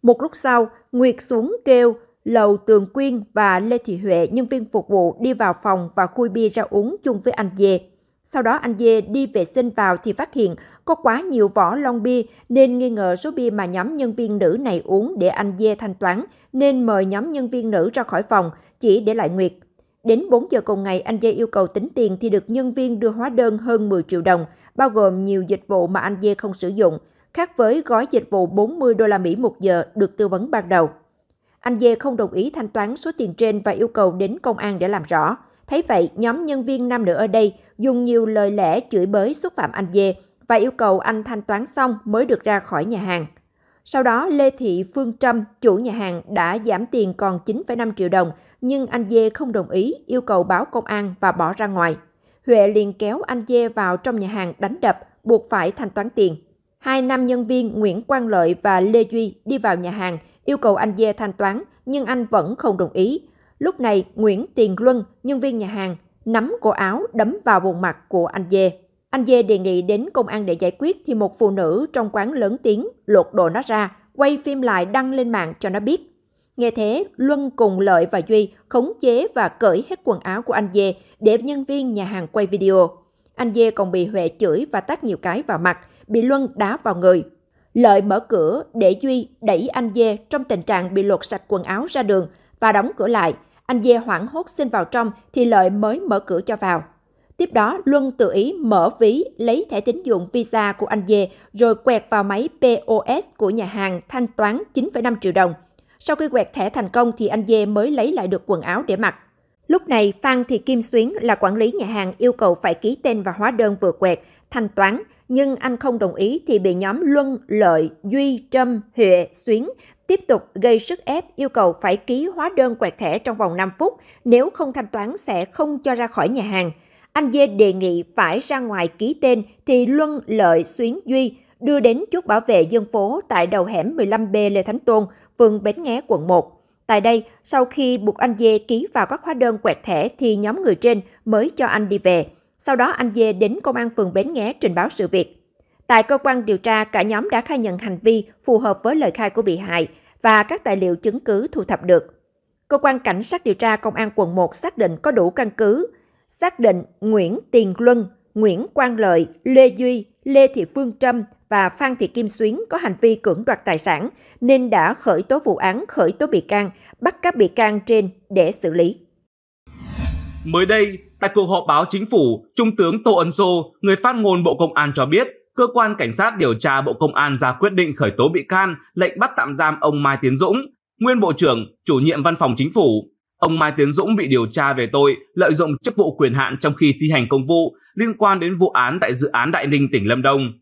một lúc sau, Nguyệt xuống kêu Lầu Tường Quyên và Lê Thị Huệ nhân viên phục vụ đi vào phòng và khui bia ra uống chung với anh Dê. Sau đó anh Dê đi vệ sinh vào thì phát hiện có quá nhiều vỏ lon bia nên nghi ngờ số bia mà nhóm nhân viên nữ này uống để anh Dê thanh toán nên mời nhóm nhân viên nữ ra khỏi phòng, chỉ để lại Nguyệt. Đến 4 giờ cùng ngày, anh Dê yêu cầu tính tiền thì được nhân viên đưa hóa đơn hơn 10 triệu đồng, bao gồm nhiều dịch vụ mà anh Dê không sử dụng khác với gói dịch vụ 40 đô la Mỹ một giờ được tư vấn ban đầu. Anh Dê không đồng ý thanh toán số tiền trên và yêu cầu đến công an để làm rõ. Thấy vậy, nhóm nhân viên nam nữ ở đây dùng nhiều lời lẽ chửi bới xúc phạm anh Dê và yêu cầu anh thanh toán xong mới được ra khỏi nhà hàng. Sau đó, Lê Thị Phương Trâm, chủ nhà hàng, đã giảm tiền còn 9,5 triệu đồng, nhưng anh Dê không đồng ý, yêu cầu báo công an và bỏ ra ngoài. Huệ liền kéo anh Dê vào trong nhà hàng đánh đập, buộc phải thanh toán tiền hai nam nhân viên Nguyễn Quang Lợi và Lê Duy đi vào nhà hàng, yêu cầu anh Dê thanh toán, nhưng anh vẫn không đồng ý. Lúc này, Nguyễn Tiền Luân, nhân viên nhà hàng, nắm cổ áo đấm vào vùng mặt của anh Dê. Anh Dê đề nghị đến công an để giải quyết thì một phụ nữ trong quán lớn tiếng lột đồ nó ra, quay phim lại đăng lên mạng cho nó biết. Nghe thế, Luân cùng Lợi và Duy khống chế và cởi hết quần áo của anh Dê để nhân viên nhà hàng quay video. Anh Dê còn bị Huệ chửi và tát nhiều cái vào mặt, bị Luân đá vào người. Lợi mở cửa để Duy đẩy anh Dê trong tình trạng bị lột sạch quần áo ra đường và đóng cửa lại. Anh Dê hoảng hốt xin vào trong thì Lợi mới mở cửa cho vào. Tiếp đó, Luân tự ý mở ví lấy thẻ tín dụng Visa của anh Dê rồi quẹt vào máy POS của nhà hàng thanh toán 9,5 triệu đồng. Sau khi quẹt thẻ thành công thì anh Dê mới lấy lại được quần áo để mặc. Lúc này, Phan Thị Kim Xuyến là quản lý nhà hàng yêu cầu phải ký tên và hóa đơn vừa quẹt, thanh toán nhưng anh không đồng ý thì bị nhóm Luân, Lợi, Duy, Trâm, Huệ, Xuyến tiếp tục gây sức ép yêu cầu phải ký hóa đơn quẹt thẻ trong vòng 5 phút, nếu không thanh toán sẽ không cho ra khỏi nhà hàng. Anh Dê đề nghị phải ra ngoài ký tên thì Luân, Lợi, Xuyến, Duy đưa đến chốt bảo vệ dân phố tại đầu hẻm 15B Lê Thánh Tôn, phường Bến Nghé, quận 1. Tại đây, sau khi buộc anh Dê ký vào các hóa đơn quẹt thẻ thì nhóm người trên mới cho anh đi về. Sau đó anh Dê đến công an phường Bến Nghé trình báo sự việc. Tại cơ quan điều tra, cả nhóm đã khai nhận hành vi phù hợp với lời khai của bị hại và các tài liệu chứng cứ thu thập được. Cơ quan cảnh sát điều tra công an quận 1 xác định có đủ căn cứ, xác định Nguyễn Tiền Luân, Nguyễn Quang Lợi, Lê Duy, Lê Thị Phương Trâm và Phan Thị Kim Xuyến có hành vi cưỡng đoạt tài sản nên đã khởi tố vụ án, khởi tố bị can, bắt các bị can trên để xử lý. Mới đây, Tại cuộc họp báo chính phủ, Trung tướng Tô Ân Sô, người phát ngôn Bộ Công an cho biết, cơ quan cảnh sát điều tra Bộ Công an ra quyết định khởi tố bị can, lệnh bắt tạm giam ông Mai Tiến Dũng, nguyên Bộ trưởng, chủ nhiệm văn phòng chính phủ. Ông Mai Tiến Dũng bị điều tra về tội lợi dụng chức vụ quyền hạn trong khi thi hành công vụ liên quan đến vụ án tại dự án Đại Ninh tỉnh Lâm Đồng.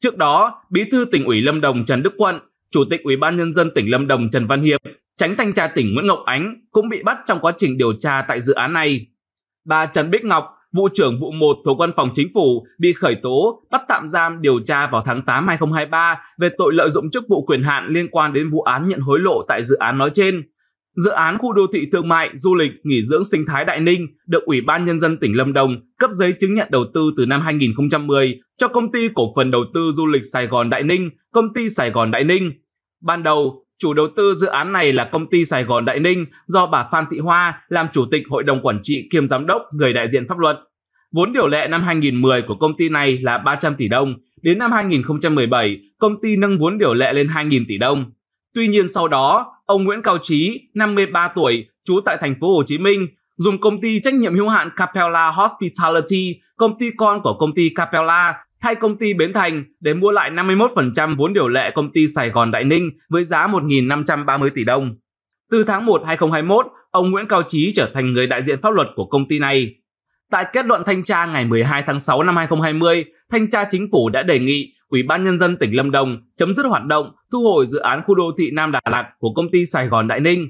Trước đó, Bí thư tỉnh ủy Lâm Đồng Trần Đức Quận, Chủ tịch Ủy ban nhân dân tỉnh Lâm Đồng Trần Văn Hiệp, Tránh thanh tra tỉnh Nguyễn Ngọc Ánh cũng bị bắt trong quá trình điều tra tại dự án này. Bà Trần Bích Ngọc, vụ trưởng vụ 1 thuộc văn phòng chính phủ bị khởi tố, bắt tạm giam điều tra vào tháng 8 2023 về tội lợi dụng chức vụ quyền hạn liên quan đến vụ án nhận hối lộ tại dự án nói trên. Dự án khu đô thị thương mại, du lịch, nghỉ dưỡng sinh thái Đại Ninh được Ủy ban Nhân dân tỉnh Lâm Đồng cấp giấy chứng nhận đầu tư từ năm 2010 cho công ty cổ phần đầu tư du lịch Sài Gòn Đại Ninh, công ty Sài Gòn Đại Ninh. Ban đầu, Chủ đầu tư dự án này là công ty Sài Gòn Đại Ninh do bà Phan Thị Hoa làm chủ tịch hội đồng quản trị kiêm giám đốc người đại diện pháp luật. Vốn điều lệ năm 2010 của công ty này là 300 tỷ đồng, đến năm 2017 công ty nâng vốn điều lệ lên 2.000 tỷ đồng. Tuy nhiên sau đó, ông Nguyễn Cao Trí, 53 tuổi, trú tại thành phố Hồ Chí Minh, dùng công ty trách nhiệm hữu hạn Capella Hospitality, công ty con của công ty Capella thay công ty Bến Thành để mua lại 51% vốn điều lệ công ty Sài Gòn Đại Ninh với giá 1.530 tỷ đồng. Từ tháng 1 2021, ông Nguyễn Cao Trí trở thành người đại diện pháp luật của công ty này. Tại kết luận thanh tra ngày 12 tháng 6 năm 2020, thanh tra chính phủ đã đề nghị Ủy ban nhân dân tỉnh Lâm Đồng chấm dứt hoạt động thu hồi dự án khu đô thị Nam Đà Lạt của công ty Sài Gòn Đại Ninh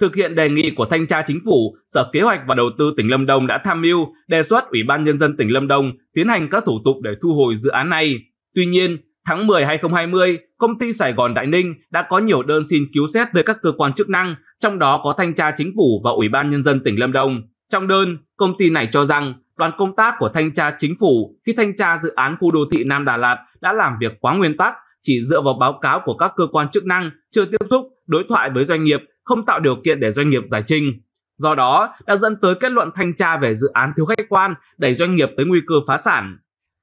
Thực hiện đề nghị của Thanh tra Chính phủ, Sở Kế hoạch và Đầu tư tỉnh Lâm Đồng đã tham mưu đề xuất Ủy ban Nhân dân tỉnh Lâm Đồng tiến hành các thủ tục để thu hồi dự án này. Tuy nhiên, tháng 10 2020, công ty Sài Gòn Đại Ninh đã có nhiều đơn xin cứu xét tới các cơ quan chức năng, trong đó có Thanh tra Chính phủ và Ủy ban Nhân dân tỉnh Lâm Đồng. Trong đơn, công ty này cho rằng đoàn công tác của Thanh tra Chính phủ khi thanh tra dự án khu đô thị Nam Đà Lạt đã làm việc quá nguyên tắc, chỉ dựa vào báo cáo của các cơ quan chức năng, chưa tiếp xúc, đối thoại với doanh nghiệp không tạo điều kiện để doanh nghiệp giải trình. Do đó đã dẫn tới kết luận thanh tra về dự án thiếu khách quan đẩy doanh nghiệp tới nguy cơ phá sản.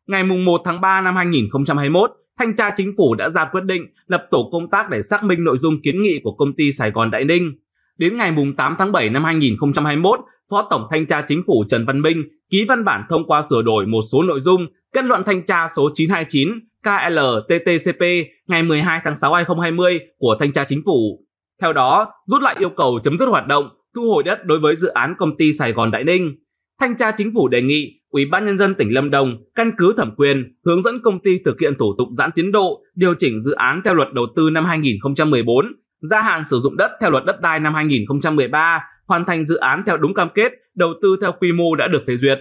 Ngày 1 tháng 3 năm 2021, Thanh tra Chính phủ đã ra quyết định lập tổ công tác để xác minh nội dung kiến nghị của công ty Sài Gòn Đại Ninh. Đến ngày 8 tháng 7 năm 2021, Phó Tổng Thanh tra Chính phủ Trần Văn Minh ký văn bản thông qua sửa đổi một số nội dung kết luận thanh tra số 929 KLTTCP ngày 12 tháng 6 2020 của Thanh tra Chính phủ. Theo đó, rút lại yêu cầu chấm dứt hoạt động, thu hồi đất đối với dự án công ty Sài Gòn Đại Ninh. Thanh tra chính phủ đề nghị Ủy ban nhân dân tỉnh Lâm Đồng căn cứ thẩm quyền hướng dẫn công ty thực hiện thủ tục giãn tiến độ, điều chỉnh dự án theo luật đầu tư năm 2014, gia hạn sử dụng đất theo luật đất đai năm 2013, hoàn thành dự án theo đúng cam kết, đầu tư theo quy mô đã được phê duyệt.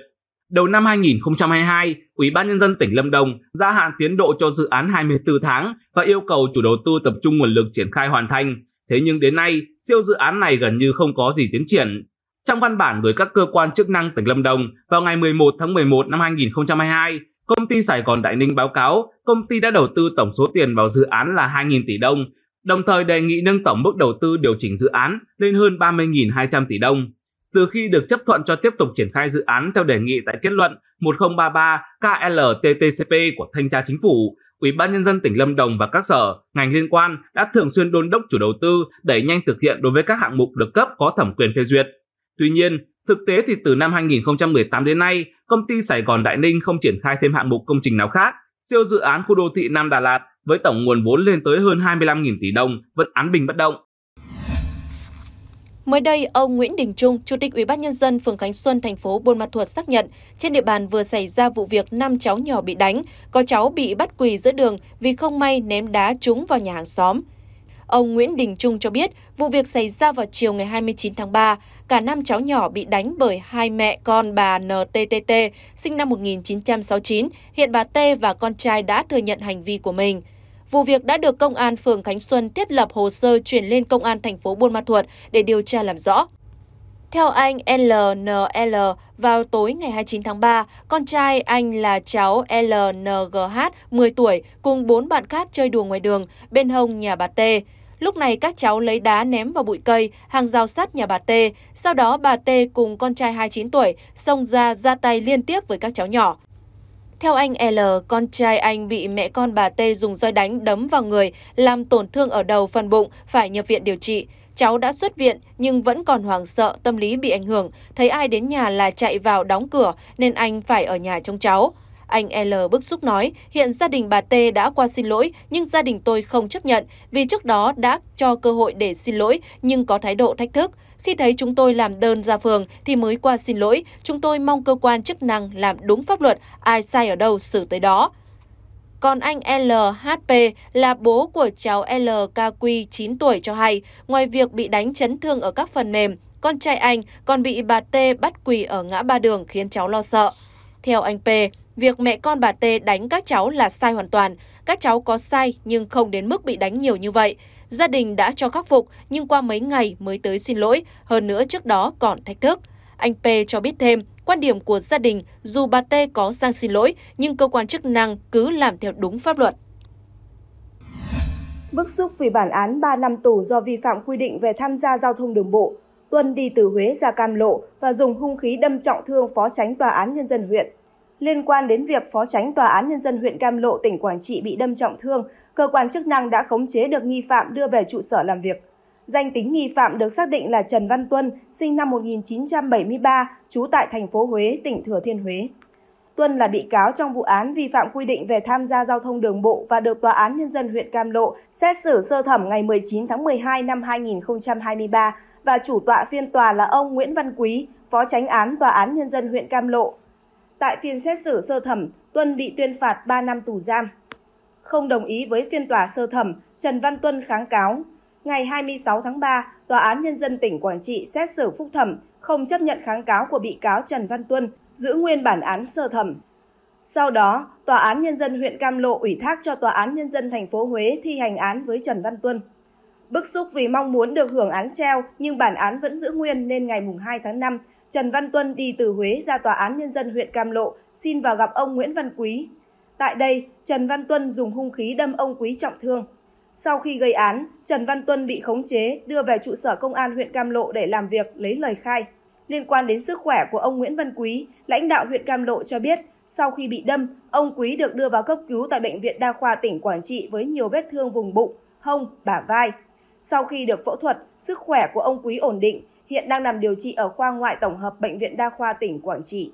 Đầu năm 2022, Ủy ban nhân dân tỉnh Lâm Đồng gia hạn tiến độ cho dự án 24 tháng và yêu cầu chủ đầu tư tập trung nguồn lực triển khai hoàn thành, Thế nhưng đến nay, siêu dự án này gần như không có gì tiến triển. Trong văn bản gửi các cơ quan chức năng tỉnh Lâm Đồng vào ngày 11 tháng 11 năm 2022, công ty Sài Gòn Đại Ninh báo cáo công ty đã đầu tư tổng số tiền vào dự án là 2.000 tỷ đồng, đồng thời đề nghị nâng tổng mức đầu tư điều chỉnh dự án lên hơn 30.200 tỷ đồng. Từ khi được chấp thuận cho tiếp tục triển khai dự án theo đề nghị tại kết luận 1033 KLTTCP của Thanh tra Chính phủ, Ủy ban nhân dân tỉnh Lâm Đồng và các sở, ngành liên quan đã thường xuyên đôn đốc chủ đầu tư đẩy nhanh thực hiện đối với các hạng mục được cấp có thẩm quyền phê duyệt. Tuy nhiên, thực tế thì từ năm 2018 đến nay, công ty Sài Gòn Đại Ninh không triển khai thêm hạng mục công trình nào khác. Siêu dự án khu đô thị Nam Đà Lạt với tổng nguồn vốn lên tới hơn 25.000 tỷ đồng vẫn án bình bất động. Mới đây, ông Nguyễn Đình Trung, Chủ tịch Ủy ban nhân dân phường Khánh Xuân thành phố Buôn Ma Thuột xác nhận, trên địa bàn vừa xảy ra vụ việc năm cháu nhỏ bị đánh, có cháu bị bắt quỳ giữa đường vì không may ném đá trúng vào nhà hàng xóm. Ông Nguyễn Đình Trung cho biết, vụ việc xảy ra vào chiều ngày 29 tháng 3, cả năm cháu nhỏ bị đánh bởi hai mẹ con bà NTTT, sinh năm 1969, hiện bà T và con trai đã thừa nhận hành vi của mình. Vụ việc đã được Công an phường Khánh Xuân thiết lập hồ sơ chuyển lên Công an thành phố Buôn Ma Thuột để điều tra làm rõ. Theo anh LNL, vào tối ngày 29 tháng 3, con trai anh là cháu LNGH, 10 tuổi, cùng bốn bạn khác chơi đùa ngoài đường, bên hông nhà bà T. Lúc này các cháu lấy đá ném vào bụi cây, hàng rào sắt nhà bà T. Sau đó bà T cùng con trai 29 tuổi xông ra ra tay liên tiếp với các cháu nhỏ. Theo anh L, con trai anh bị mẹ con bà T dùng roi đánh đấm vào người, làm tổn thương ở đầu phần bụng, phải nhập viện điều trị. Cháu đã xuất viện nhưng vẫn còn hoảng sợ, tâm lý bị ảnh hưởng. Thấy ai đến nhà là chạy vào đóng cửa nên anh phải ở nhà trông cháu. Anh L bức xúc nói, hiện gia đình bà T đã qua xin lỗi, nhưng gia đình tôi không chấp nhận vì trước đó đã cho cơ hội để xin lỗi nhưng có thái độ thách thức. Khi thấy chúng tôi làm đơn ra phường thì mới qua xin lỗi, chúng tôi mong cơ quan chức năng làm đúng pháp luật, ai sai ở đâu xử tới đó. Còn anh LHP là bố của cháu LKQ 9 tuổi cho hay, ngoài việc bị đánh chấn thương ở các phần mềm, con trai anh còn bị bà T bắt quỳ ở ngã ba đường khiến cháu lo sợ. Theo anh P, việc mẹ con bà T đánh các cháu là sai hoàn toàn. Các cháu có sai nhưng không đến mức bị đánh nhiều như vậy. Gia đình đã cho khắc phục nhưng qua mấy ngày mới tới xin lỗi, hơn nữa trước đó còn thách thức. Anh P cho biết thêm, quan điểm của gia đình dù bà T có sang xin lỗi nhưng cơ quan chức năng cứ làm theo đúng pháp luật. Bức xúc vì bản án 3 năm tù do vi phạm quy định về tham gia giao thông đường bộ, Tuân đi từ Huế ra Cam Lộ và dùng hung khí đâm trọng thương phó tránh tòa án nhân dân huyện liên quan đến việc Phó Tránh Tòa án Nhân dân huyện Cam Lộ, tỉnh Quảng Trị bị đâm trọng thương, cơ quan chức năng đã khống chế được nghi phạm đưa về trụ sở làm việc. Danh tính nghi phạm được xác định là Trần Văn Tuân, sinh năm 1973, trú tại thành phố Huế, tỉnh Thừa Thiên Huế. Tuân là bị cáo trong vụ án vi phạm quy định về tham gia giao thông đường bộ và được Tòa án Nhân dân huyện Cam Lộ xét xử sơ thẩm ngày 19 tháng 12 năm 2023 và chủ tọa phiên tòa là ông Nguyễn Văn Quý, Phó Tránh án Tòa án Nhân dân huyện Cam Lộ tại phiên xét xử sơ thẩm, Tuân bị tuyên phạt 3 năm tù giam. Không đồng ý với phiên tòa sơ thẩm, Trần Văn Tuân kháng cáo. Ngày 26 tháng 3, Tòa án Nhân dân tỉnh Quảng Trị xét xử phúc thẩm, không chấp nhận kháng cáo của bị cáo Trần Văn Tuân, giữ nguyên bản án sơ thẩm. Sau đó, Tòa án Nhân dân huyện Cam Lộ ủy thác cho Tòa án Nhân dân thành phố Huế thi hành án với Trần Văn Tuân. Bức xúc vì mong muốn được hưởng án treo nhưng bản án vẫn giữ nguyên nên ngày 2 tháng 5, Trần Văn Tuân đi từ Huế ra tòa án nhân dân huyện Cam Lộ xin vào gặp ông Nguyễn Văn Quý. Tại đây, Trần Văn Tuân dùng hung khí đâm ông Quý trọng thương. Sau khi gây án, Trần Văn Tuân bị khống chế, đưa về trụ sở công an huyện Cam Lộ để làm việc, lấy lời khai. Liên quan đến sức khỏe của ông Nguyễn Văn Quý, lãnh đạo huyện Cam Lộ cho biết, sau khi bị đâm, ông Quý được đưa vào cấp cứu tại Bệnh viện Đa khoa tỉnh Quảng Trị với nhiều vết thương vùng bụng, hông, bả vai. Sau khi được phẫu thuật, sức khỏe của ông Quý ổn định, hiện đang nằm điều trị ở khoa ngoại tổng hợp Bệnh viện Đa khoa tỉnh Quảng Trị.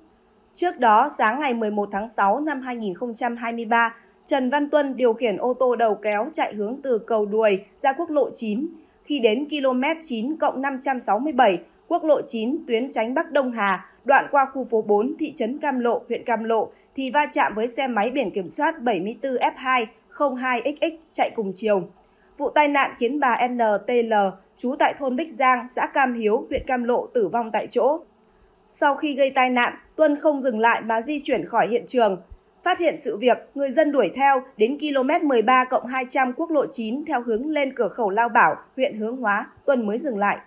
Trước đó, sáng ngày 11 tháng 6 năm 2023, Trần Văn Tuân điều khiển ô tô đầu kéo chạy hướng từ cầu Đuôi ra quốc lộ 9. Khi đến km 9 cộng 567, quốc lộ 9 tuyến tránh Bắc Đông Hà, đoạn qua khu phố 4 thị trấn Cam Lộ, huyện Cam Lộ, thì va chạm với xe máy biển kiểm soát 74 f 202 xx chạy cùng chiều. Vụ tai nạn khiến bà NTL, trú tại thôn Bích Giang, xã Cam Hiếu, huyện Cam Lộ tử vong tại chỗ. Sau khi gây tai nạn, Tuân không dừng lại mà di chuyển khỏi hiện trường. Phát hiện sự việc, người dân đuổi theo đến km 13 cộng 200 quốc lộ 9 theo hướng lên cửa khẩu Lao Bảo, huyện Hướng Hóa, Tuân mới dừng lại.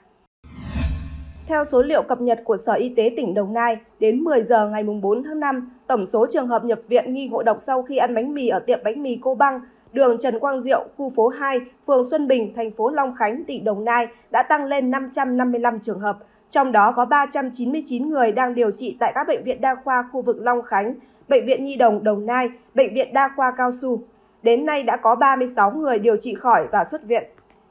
Theo số liệu cập nhật của Sở Y tế tỉnh Đồng Nai, đến 10 giờ ngày 4 tháng 5, tổng số trường hợp nhập viện nghi ngộ độc sau khi ăn bánh mì ở tiệm bánh mì Cô Băng đường Trần Quang Diệu, khu phố 2, phường Xuân Bình, thành phố Long Khánh, tỉnh Đồng Nai đã tăng lên 555 trường hợp, trong đó có 399 người đang điều trị tại các bệnh viện đa khoa khu vực Long Khánh, Bệnh viện Nhi đồng Đồng Nai, Bệnh viện Đa khoa Cao Su. Đến nay đã có 36 người điều trị khỏi và xuất viện.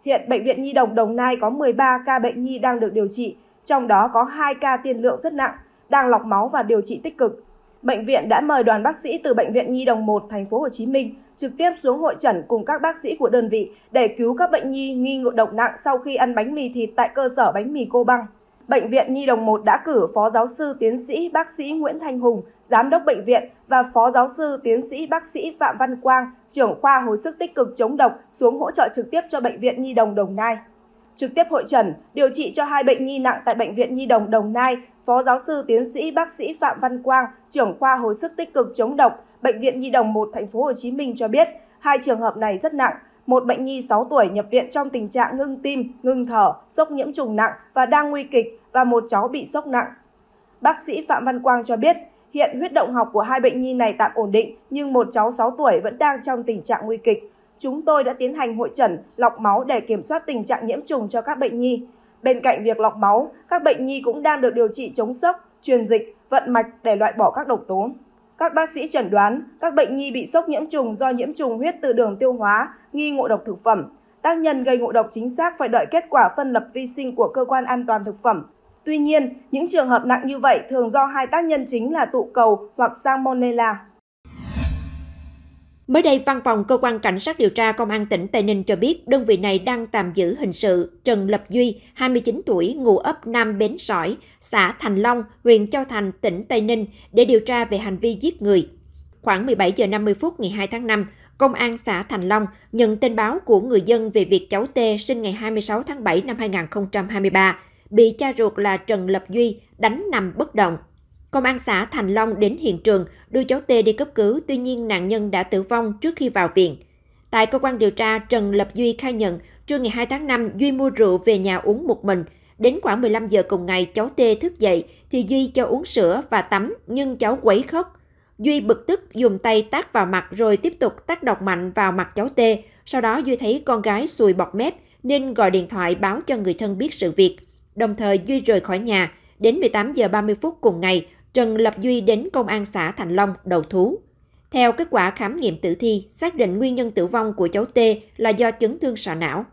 Hiện Bệnh viện Nhi đồng Đồng Nai có 13 ca bệnh nhi đang được điều trị, trong đó có 2 ca tiên lượng rất nặng, đang lọc máu và điều trị tích cực. Bệnh viện đã mời đoàn bác sĩ từ bệnh viện Nhi đồng 1 thành phố Hồ Chí Minh trực tiếp xuống hội trần cùng các bác sĩ của đơn vị để cứu các bệnh nhi nghi ngộ độc nặng sau khi ăn bánh mì thịt tại cơ sở bánh mì cô băng. Bệnh viện Nhi đồng 1 đã cử Phó giáo sư tiến sĩ bác sĩ Nguyễn Thanh Hùng, giám đốc bệnh viện và Phó giáo sư tiến sĩ bác sĩ Phạm Văn Quang, trưởng khoa hồi sức tích cực chống độc xuống hỗ trợ trực tiếp cho bệnh viện Nhi đồng Đồng Nai. Trực tiếp hội trần, điều trị cho hai bệnh nhi nặng tại bệnh viện Nhi đồng Đồng Nai, Phó giáo sư tiến sĩ bác sĩ Phạm Văn Quang, trưởng khoa hồi sức tích cực chống độc Bệnh viện Nhi đồng 1 thành phố Hồ Chí Minh cho biết hai trường hợp này rất nặng. Một bệnh nhi 6 tuổi nhập viện trong tình trạng ngưng tim, ngưng thở, sốc nhiễm trùng nặng và đang nguy kịch và một cháu bị sốc nặng. Bác sĩ Phạm Văn Quang cho biết, hiện huyết động học của hai bệnh nhi này tạm ổn định nhưng một cháu 6 tuổi vẫn đang trong tình trạng nguy kịch. Chúng tôi đã tiến hành hội trần, lọc máu để kiểm soát tình trạng nhiễm trùng cho các bệnh nhi. Bên cạnh việc lọc máu, các bệnh nhi cũng đang được điều trị chống sốc, truyền dịch, vận mạch để loại bỏ các độc tố các bác sĩ chẩn đoán các bệnh nhi bị sốc nhiễm trùng do nhiễm trùng huyết từ đường tiêu hóa, nghi ngộ độc thực phẩm. Tác nhân gây ngộ độc chính xác phải đợi kết quả phân lập vi sinh của cơ quan an toàn thực phẩm. Tuy nhiên, những trường hợp nặng như vậy thường do hai tác nhân chính là tụ cầu hoặc salmonella. Mới đây, văn phòng cơ quan cảnh sát điều tra công an tỉnh Tây Ninh cho biết đơn vị này đang tạm giữ hình sự Trần Lập Duy, 29 tuổi, ngụ ấp Nam Bến Sỏi, xã Thành Long, huyện Châu Thành, tỉnh Tây Ninh để điều tra về hành vi giết người. Khoảng 17 giờ 50 phút ngày 2 tháng 5, Công an xã Thành Long nhận tin báo của người dân về việc cháu T sinh ngày 26 tháng 7 năm 2023 bị cha ruột là Trần Lập Duy đánh nằm bất động. Công an xã Thành Long đến hiện trường đưa cháu T đi cấp cứu, tuy nhiên nạn nhân đã tử vong trước khi vào viện. Tại cơ quan điều tra, Trần Lập Duy khai nhận, trưa ngày 2 tháng 5, Duy mua rượu về nhà uống một mình. Đến khoảng 15 giờ cùng ngày, cháu T thức dậy thì Duy cho uống sữa và tắm, nhưng cháu quấy khóc. Duy bực tức dùng tay tác vào mặt rồi tiếp tục tác độc mạnh vào mặt cháu T. Sau đó Duy thấy con gái sùi bọt mép nên gọi điện thoại báo cho người thân biết sự việc. Đồng thời Duy rời khỏi nhà. Đến 18 giờ 30 phút cùng ngày, Trần Lập Duy đến công an xã Thành Long đầu thú. Theo kết quả khám nghiệm tử thi, xác định nguyên nhân tử vong của cháu T là do chấn thương sọ não.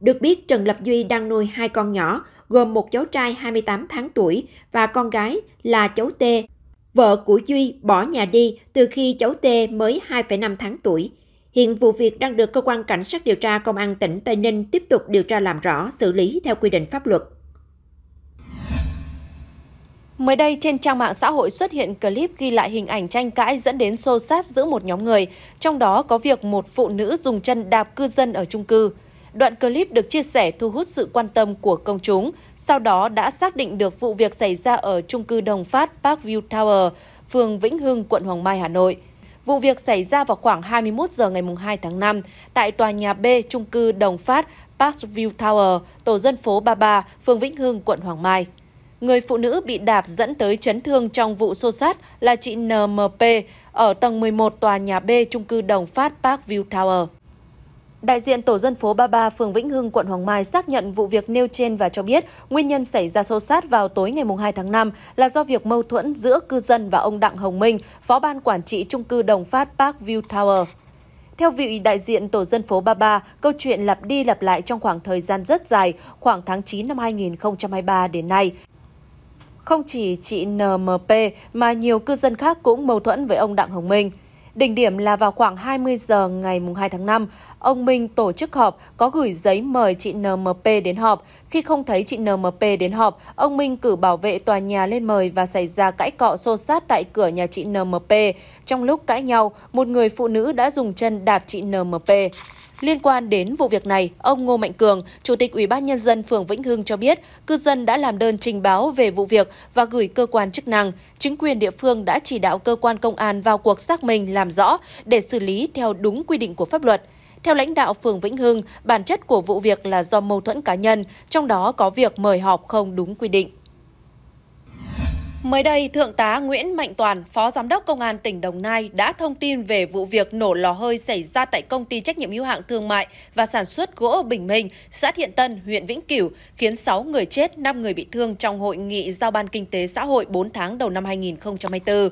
Được biết, Trần Lập Duy đang nuôi hai con nhỏ, gồm một cháu trai 28 tháng tuổi và con gái là cháu T. Vợ của Duy bỏ nhà đi từ khi cháu T mới 2,5 tháng tuổi. Hiện vụ việc đang được cơ quan cảnh sát điều tra công an tỉnh Tây Ninh tiếp tục điều tra làm rõ, xử lý theo quy định pháp luật. Mới đây, trên trang mạng xã hội xuất hiện clip ghi lại hình ảnh tranh cãi dẫn đến xô xát giữa một nhóm người, trong đó có việc một phụ nữ dùng chân đạp cư dân ở trung cư. Đoạn clip được chia sẻ thu hút sự quan tâm của công chúng, sau đó đã xác định được vụ việc xảy ra ở trung cư Đồng Phát Parkview Tower, phường Vĩnh Hưng, quận Hoàng Mai, Hà Nội. Vụ việc xảy ra vào khoảng 21 giờ ngày 2 tháng 5 tại tòa nhà B trung cư Đồng Phát Parkview Tower, tổ dân phố 33, phường Vĩnh Hưng, quận Hoàng Mai người phụ nữ bị đạp dẫn tới chấn thương trong vụ xô sát là chị NMP ở tầng 11 tòa nhà B trung cư Đồng Phát Park View Tower. Đại diện tổ dân phố 33 phường Vĩnh Hưng quận Hoàng Mai xác nhận vụ việc nêu trên và cho biết nguyên nhân xảy ra xô xát vào tối ngày 2 tháng 5 là do việc mâu thuẫn giữa cư dân và ông Đặng Hồng Minh, phó ban quản trị trung cư Đồng Phát Park View Tower. Theo vị đại diện tổ dân phố 33, câu chuyện lặp đi lặp lại trong khoảng thời gian rất dài, khoảng tháng 9 năm 2023 đến nay. Không chỉ chị NMP mà nhiều cư dân khác cũng mâu thuẫn với ông Đặng Hồng Minh. Đỉnh điểm là vào khoảng 20 giờ ngày 2 tháng 5, ông Minh tổ chức họp có gửi giấy mời chị NMP đến họp. Khi không thấy chị NMP đến họp, ông Minh cử bảo vệ tòa nhà lên mời và xảy ra cãi cọ xô sát tại cửa nhà chị NMP. Trong lúc cãi nhau, một người phụ nữ đã dùng chân đạp chị NMP. Liên quan đến vụ việc này, ông Ngô Mạnh Cường, Chủ tịch Ủy ban Nhân dân phường Vĩnh Hưng cho biết, cư dân đã làm đơn trình báo về vụ việc và gửi cơ quan chức năng. Chính quyền địa phương đã chỉ đạo cơ quan công an vào cuộc xác minh làm rõ để xử lý theo đúng quy định của pháp luật. Theo lãnh đạo phường Vĩnh Hưng, bản chất của vụ việc là do mâu thuẫn cá nhân, trong đó có việc mời họp không đúng quy định. Mới đây, Thượng tá Nguyễn Mạnh Toàn, Phó Giám đốc Công an tỉnh Đồng Nai đã thông tin về vụ việc nổ lò hơi xảy ra tại công ty trách nhiệm hữu hạn thương mại và sản xuất gỗ Bình Minh, xã Thiện Tân, huyện Vĩnh Cửu, khiến 6 người chết, 5 người bị thương trong hội nghị giao ban kinh tế xã hội 4 tháng đầu năm 2024.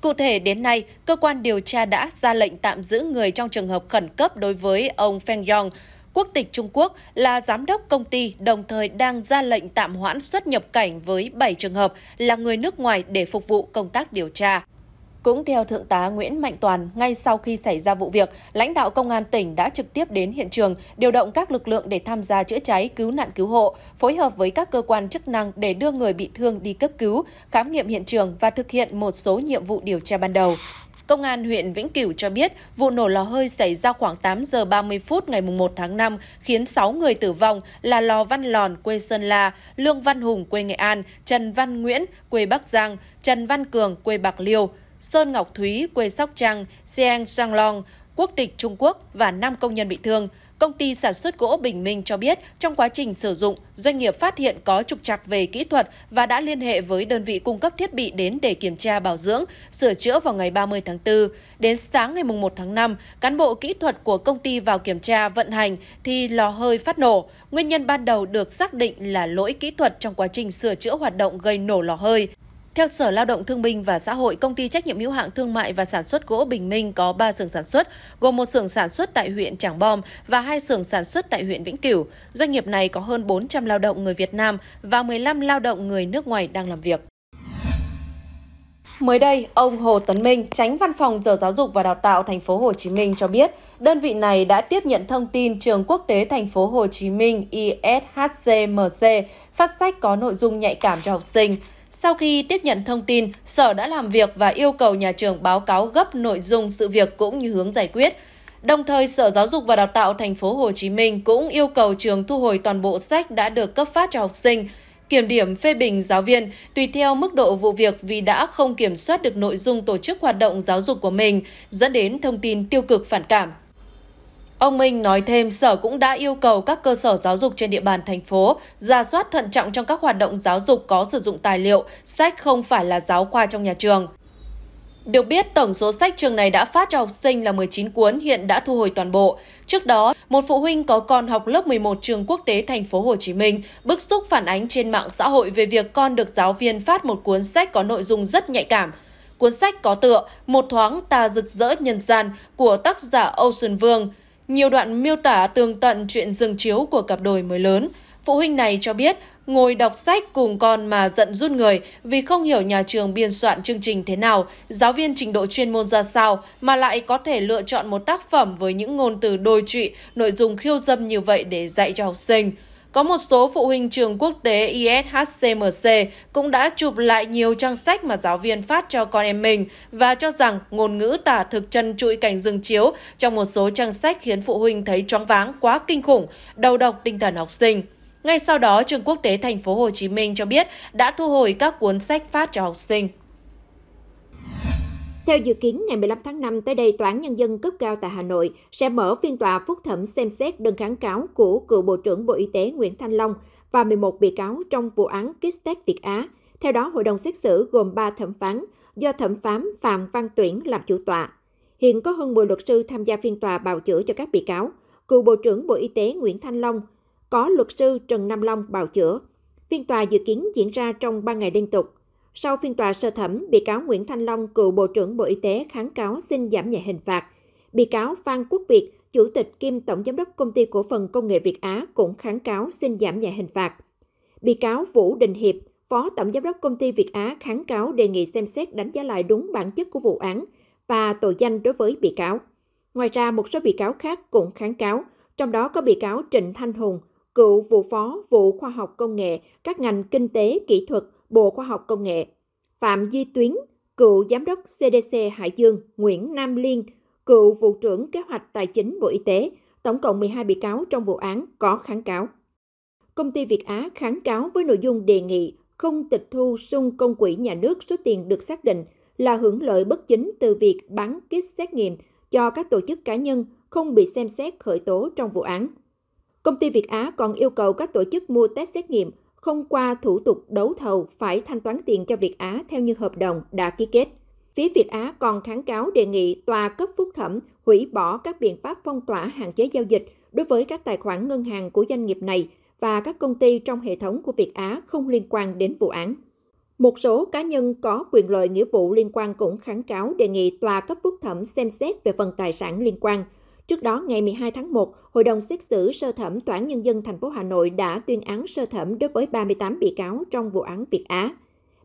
Cụ thể, đến nay, cơ quan điều tra đã ra lệnh tạm giữ người trong trường hợp khẩn cấp đối với ông Feng Yong, quốc tịch Trung Quốc là giám đốc công ty đồng thời đang ra lệnh tạm hoãn xuất nhập cảnh với 7 trường hợp là người nước ngoài để phục vụ công tác điều tra. Cũng theo Thượng tá Nguyễn Mạnh Toàn, ngay sau khi xảy ra vụ việc, lãnh đạo Công an tỉnh đã trực tiếp đến hiện trường, điều động các lực lượng để tham gia chữa cháy, cứu nạn cứu hộ, phối hợp với các cơ quan chức năng để đưa người bị thương đi cấp cứu, khám nghiệm hiện trường và thực hiện một số nhiệm vụ điều tra ban đầu. Công an huyện Vĩnh Cửu cho biết vụ nổ lò hơi xảy ra khoảng 8 giờ 30 phút ngày 1 tháng 5 khiến 6 người tử vong là Lò Văn Lòn quê Sơn La, Lương Văn Hùng quê Nghệ An, Trần Văn Nguyễn quê Bắc Giang, Trần Văn Cường quê Bạc Liêu, Sơn Ngọc Thúy quê Sóc Trăng, Seang Sang Long, quốc tịch Trung Quốc và 5 công nhân bị thương. Công ty sản xuất gỗ Bình Minh cho biết, trong quá trình sử dụng, doanh nghiệp phát hiện có trục trặc về kỹ thuật và đã liên hệ với đơn vị cung cấp thiết bị đến để kiểm tra bảo dưỡng, sửa chữa vào ngày 30 tháng 4. Đến sáng ngày 1 tháng 5, cán bộ kỹ thuật của công ty vào kiểm tra vận hành thì lò hơi phát nổ. Nguyên nhân ban đầu được xác định là lỗi kỹ thuật trong quá trình sửa chữa hoạt động gây nổ lò hơi. Theo Sở Lao động Thương binh và Xã hội, công ty trách nhiệm hữu hạn thương mại và sản xuất gỗ Bình Minh có 3 xưởng sản xuất, gồm một xưởng sản xuất tại huyện Trảng Bom và hai xưởng sản xuất tại huyện Vĩnh Cửu. Doanh nghiệp này có hơn 400 lao động người Việt Nam và 15 lao động người nước ngoài đang làm việc. Mới đây, ông Hồ Tấn Minh, tránh văn phòng Sở Giáo dục và Đào tạo Thành phố Hồ Chí Minh cho biết, đơn vị này đã tiếp nhận thông tin trường quốc tế Thành phố Hồ Chí Minh ISHCMC phát sách có nội dung nhạy cảm cho học sinh. Sau khi tiếp nhận thông tin, Sở đã làm việc và yêu cầu nhà trường báo cáo gấp nội dung sự việc cũng như hướng giải quyết. Đồng thời, Sở Giáo dục và Đào tạo thành phố Hồ Chí Minh cũng yêu cầu trường thu hồi toàn bộ sách đã được cấp phát cho học sinh, kiểm điểm phê bình giáo viên tùy theo mức độ vụ việc vì đã không kiểm soát được nội dung tổ chức hoạt động giáo dục của mình, dẫn đến thông tin tiêu cực phản cảm. Ông Minh nói thêm sở cũng đã yêu cầu các cơ sở giáo dục trên địa bàn thành phố ra soát thận trọng trong các hoạt động giáo dục có sử dụng tài liệu, sách không phải là giáo khoa trong nhà trường. Được biết, tổng số sách trường này đã phát cho học sinh là 19 cuốn, hiện đã thu hồi toàn bộ. Trước đó, một phụ huynh có con học lớp 11 trường quốc tế thành phố Hồ Chí Minh bức xúc phản ánh trên mạng xã hội về việc con được giáo viên phát một cuốn sách có nội dung rất nhạy cảm. Cuốn sách có tựa Một thoáng ta rực rỡ nhân gian của tác giả Ocean Vương – nhiều đoạn miêu tả tường tận chuyện dừng chiếu của cặp đôi mới lớn. Phụ huynh này cho biết ngồi đọc sách cùng con mà giận rút người vì không hiểu nhà trường biên soạn chương trình thế nào, giáo viên trình độ chuyên môn ra sao mà lại có thể lựa chọn một tác phẩm với những ngôn từ đồi trụy, nội dung khiêu dâm như vậy để dạy cho học sinh. Có một số phụ huynh trường quốc tế ISHCMC cũng đã chụp lại nhiều trang sách mà giáo viên phát cho con em mình và cho rằng ngôn ngữ tả thực chân trụi cảnh rừng chiếu trong một số trang sách khiến phụ huynh thấy choáng váng quá kinh khủng, đầu độc tinh thần học sinh. Ngay sau đó, trường quốc tế thành phố Hồ Chí Minh cho biết đã thu hồi các cuốn sách phát cho học sinh. Theo dự kiến, ngày 15 tháng 5 tới đây, Tòa án Nhân dân cấp cao tại Hà Nội sẽ mở phiên tòa phúc thẩm xem xét đơn kháng cáo của cựu Bộ trưởng Bộ Y tế Nguyễn Thanh Long và 11 bị cáo trong vụ án Kit-Test Việt Á. Theo đó, hội đồng xét xử gồm 3 thẩm phán do thẩm phán Phạm Văn Tuyển làm chủ tọa. Hiện có hơn 10 luật sư tham gia phiên tòa bào chữa cho các bị cáo. Cựu Bộ trưởng Bộ Y tế Nguyễn Thanh Long có luật sư Trần Nam Long bào chữa. Phiên tòa dự kiến diễn ra trong 3 ngày liên tục, sau phiên tòa sơ thẩm, bị cáo Nguyễn Thanh Long, cựu Bộ trưởng Bộ Y tế kháng cáo xin giảm nhẹ hình phạt. Bị cáo Phan Quốc Việt, Chủ tịch kiêm Tổng Giám đốc Công ty Cổ phần Công nghệ Việt Á cũng kháng cáo xin giảm nhẹ hình phạt. Bị cáo Vũ Đình Hiệp, Phó Tổng Giám đốc Công ty Việt Á kháng cáo đề nghị xem xét đánh giá lại đúng bản chất của vụ án và tội danh đối với bị cáo. Ngoài ra, một số bị cáo khác cũng kháng cáo, trong đó có bị cáo Trịnh Thanh Hùng, cựu vụ phó vụ khoa học công nghệ, các ngành kinh tế, kỹ thuật, Bộ Khoa học Công nghệ, Phạm Di Tuyến, cựu Giám đốc CDC Hải Dương Nguyễn Nam Liên, cựu Vụ trưởng Kế hoạch Tài chính Bộ Y tế, tổng cộng 12 bị cáo trong vụ án có kháng cáo. Công ty Việt Á kháng cáo với nội dung đề nghị không tịch thu sung công quỹ nhà nước số tiền được xác định là hưởng lợi bất chính từ việc bán kit xét nghiệm cho các tổ chức cá nhân không bị xem xét khởi tố trong vụ án. Công ty Việt Á còn yêu cầu các tổ chức mua test xét nghiệm không qua thủ tục đấu thầu phải thanh toán tiền cho Việt Á theo như hợp đồng đã ký kết. Phía Việt Á còn kháng cáo đề nghị tòa cấp phúc thẩm hủy bỏ các biện pháp phong tỏa hạn chế giao dịch đối với các tài khoản ngân hàng của doanh nghiệp này và các công ty trong hệ thống của Việt Á không liên quan đến vụ án. Một số cá nhân có quyền lợi nghĩa vụ liên quan cũng kháng cáo đề nghị tòa cấp phúc thẩm xem xét về phần tài sản liên quan – Trước đó, ngày 12 tháng 1, Hội đồng xét xử sơ thẩm Tòa án Nhân dân thành phố Hà Nội đã tuyên án sơ thẩm đối với 38 bị cáo trong vụ án Việt Á.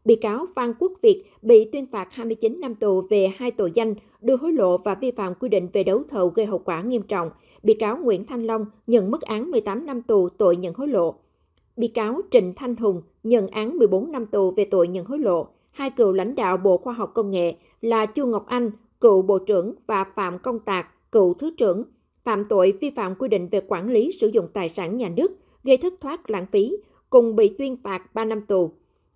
Bị cáo Phan Quốc Việt bị tuyên phạt 29 năm tù về hai tội danh đưa hối lộ và vi phạm quy định về đấu thầu gây hậu quả nghiêm trọng. Bị cáo Nguyễn Thanh Long nhận mức án 18 năm tù tội nhận hối lộ. Bị cáo Trịnh Thanh Hùng nhận án 14 năm tù về tội nhận hối lộ. Hai cựu lãnh đạo Bộ Khoa học Công nghệ là Chu Ngọc Anh, cựu Bộ trưởng và Phạm Công Tạc, cựu thứ trưởng, phạm tội vi phạm quy định về quản lý sử dụng tài sản nhà nước, gây thất thoát lãng phí, cùng bị tuyên phạt 3 năm tù.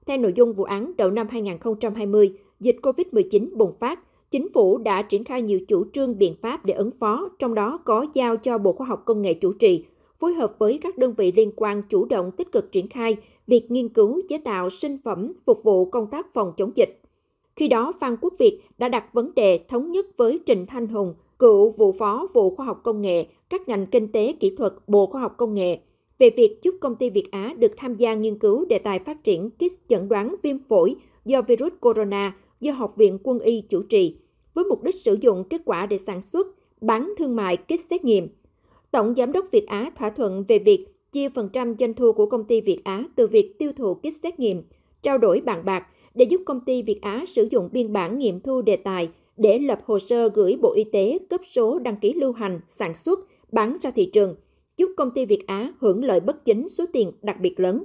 Theo nội dung vụ án đầu năm 2020, dịch COVID-19 bùng phát, chính phủ đã triển khai nhiều chủ trương biện pháp để ứng phó, trong đó có giao cho Bộ Khoa học Công nghệ chủ trì, phối hợp với các đơn vị liên quan chủ động tích cực triển khai việc nghiên cứu chế tạo sinh phẩm phục vụ công tác phòng chống dịch. Khi đó, Phan Quốc Việt đã đặt vấn đề thống nhất với Trịnh Thanh Hùng, cựu vụ phó vụ khoa học công nghệ, các ngành kinh tế kỹ thuật Bộ Khoa học Công nghệ về việc giúp công ty Việt Á được tham gia nghiên cứu đề tài phát triển kit chẩn đoán viêm phổi do virus corona do Học viện Quân y chủ trì, với mục đích sử dụng kết quả để sản xuất, bán thương mại kit xét nghiệm. Tổng Giám đốc Việt Á thỏa thuận về việc chia phần trăm doanh thu của công ty Việt Á từ việc tiêu thụ kit xét nghiệm, trao đổi bàn bạc để giúp công ty Việt Á sử dụng biên bản nghiệm thu đề tài – để lập hồ sơ gửi Bộ Y tế cấp số đăng ký lưu hành, sản xuất, bán ra thị trường, giúp công ty Việt Á hưởng lợi bất chính số tiền đặc biệt lớn.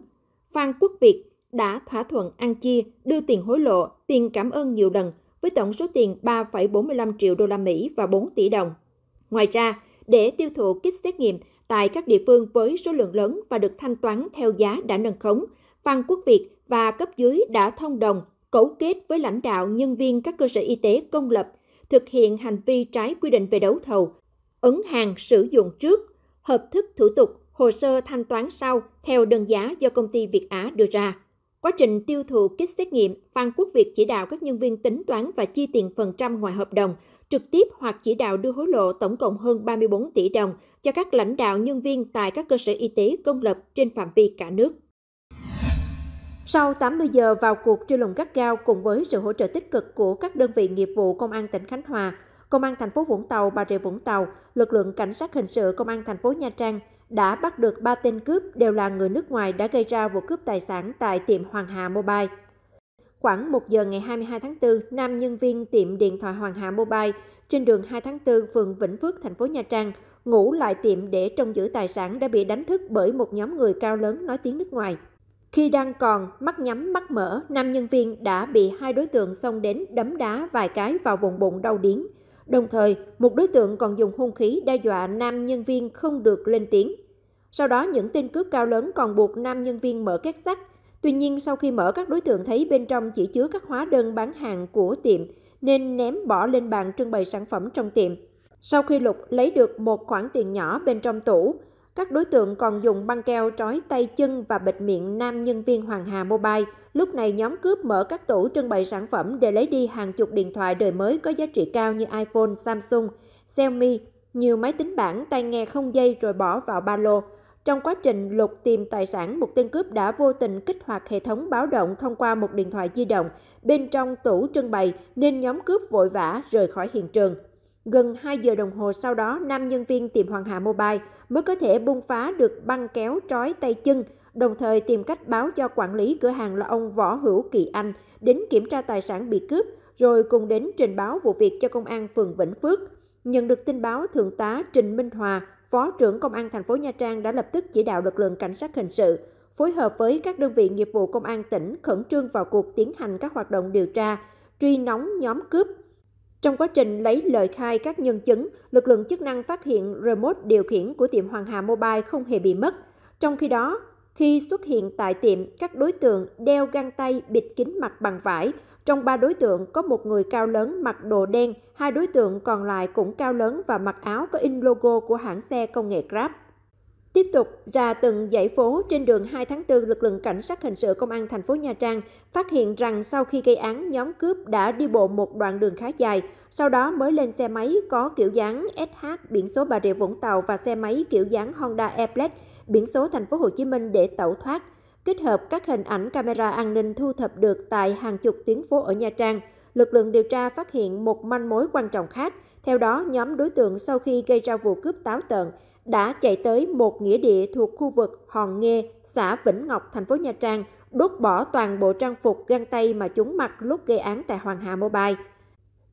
Phan Quốc Việt đã thỏa thuận ăn chia, đưa tiền hối lộ, tiền cảm ơn nhiều lần với tổng số tiền 3,45 triệu đô la Mỹ và 4 tỷ đồng. Ngoài ra, để tiêu thụ kit xét nghiệm tại các địa phương với số lượng lớn và được thanh toán theo giá đã nâng khống, Phan Quốc Việt và cấp dưới đã thông đồng cấu kết với lãnh đạo nhân viên các cơ sở y tế công lập thực hiện hành vi trái quy định về đấu thầu, ấn hàng sử dụng trước, hợp thức thủ tục, hồ sơ thanh toán sau theo đơn giá do công ty Việt Á đưa ra. Quá trình tiêu thụ kit xét nghiệm, Phan Quốc Việt chỉ đạo các nhân viên tính toán và chi tiền phần trăm ngoài hợp đồng, trực tiếp hoặc chỉ đạo đưa hối lộ tổng cộng hơn 34 tỷ đồng cho các lãnh đạo nhân viên tại các cơ sở y tế công lập trên phạm vi cả nước. Sau 80 giờ vào cuộc truy lùng gắt gao cùng với sự hỗ trợ tích cực của các đơn vị nghiệp vụ Công an tỉnh Khánh Hòa, Công an thành phố Vũng Tàu, Bà Rịa Vũng Tàu, lực lượng cảnh sát hình sự Công an thành phố Nha Trang đã bắt được 3 tên cướp đều là người nước ngoài đã gây ra vụ cướp tài sản tại tiệm Hoàng Hà Mobile. Khoảng 1 giờ ngày 22 tháng 4, nam nhân viên tiệm điện thoại Hoàng Hà Mobile trên đường 2 tháng 4, phường Vĩnh Phước, thành phố Nha Trang, ngủ lại tiệm để trông giữ tài sản đã bị đánh thức bởi một nhóm người cao lớn nói tiếng nước ngoài. Khi đang còn mắt nhắm mắt mở, nam nhân viên đã bị hai đối tượng xông đến đấm đá vài cái vào vùng bụng đau điếng. Đồng thời, một đối tượng còn dùng hung khí đe dọa nam nhân viên không được lên tiếng. Sau đó, những tên cướp cao lớn còn buộc nam nhân viên mở két sắt. Tuy nhiên, sau khi mở các đối tượng thấy bên trong chỉ chứa các hóa đơn bán hàng của tiệm, nên ném bỏ lên bàn trưng bày sản phẩm trong tiệm. Sau khi Lục lấy được một khoản tiền nhỏ bên trong tủ, các đối tượng còn dùng băng keo trói tay chân và bịt miệng nam nhân viên Hoàng Hà Mobile. Lúc này nhóm cướp mở các tủ trưng bày sản phẩm để lấy đi hàng chục điện thoại đời mới có giá trị cao như iPhone, Samsung, Xiaomi, nhiều máy tính bảng, tai nghe không dây rồi bỏ vào ba lô. Trong quá trình lục tìm tài sản, một tên cướp đã vô tình kích hoạt hệ thống báo động thông qua một điện thoại di động bên trong tủ trưng bày nên nhóm cướp vội vã rời khỏi hiện trường. Gần 2 giờ đồng hồ sau đó, nam nhân viên tiệm Hoàng Hà Mobile mới có thể bung phá được băng kéo trói tay chân, đồng thời tìm cách báo cho quản lý cửa hàng là ông Võ Hữu Kỳ Anh đến kiểm tra tài sản bị cướp, rồi cùng đến trình báo vụ việc cho công an phường Vĩnh Phước. Nhận được tin báo, Thượng tá Trình Minh Hòa, Phó trưởng Công an thành phố Nha Trang đã lập tức chỉ đạo lực lượng cảnh sát hình sự, phối hợp với các đơn vị nghiệp vụ công an tỉnh khẩn trương vào cuộc tiến hành các hoạt động điều tra, truy nóng nhóm cướp trong quá trình lấy lời khai các nhân chứng, lực lượng chức năng phát hiện remote điều khiển của tiệm Hoàng Hà Mobile không hề bị mất. Trong khi đó, khi xuất hiện tại tiệm, các đối tượng đeo găng tay bịt kín mặt bằng vải. Trong ba đối tượng có một người cao lớn mặc đồ đen, hai đối tượng còn lại cũng cao lớn và mặc áo có in logo của hãng xe công nghệ Grab. Tiếp tục ra từng dãy phố trên đường 2 tháng 4, lực lượng cảnh sát hình sự công an thành phố Nha Trang phát hiện rằng sau khi gây án, nhóm cướp đã đi bộ một đoạn đường khá dài, sau đó mới lên xe máy có kiểu dáng SH biển số Bà Rịa Vũng Tàu và xe máy kiểu dáng Honda Airblade biển số thành phố Hồ Chí Minh để tẩu thoát. Kết hợp các hình ảnh camera an ninh thu thập được tại hàng chục tuyến phố ở Nha Trang, lực lượng điều tra phát hiện một manh mối quan trọng khác. Theo đó, nhóm đối tượng sau khi gây ra vụ cướp táo tợn đã chạy tới một nghĩa địa thuộc khu vực Hòn Nghe, xã Vĩnh Ngọc, thành phố Nha Trang, đốt bỏ toàn bộ trang phục găng tay mà chúng mặc lúc gây án tại Hoàng Hà Mobile.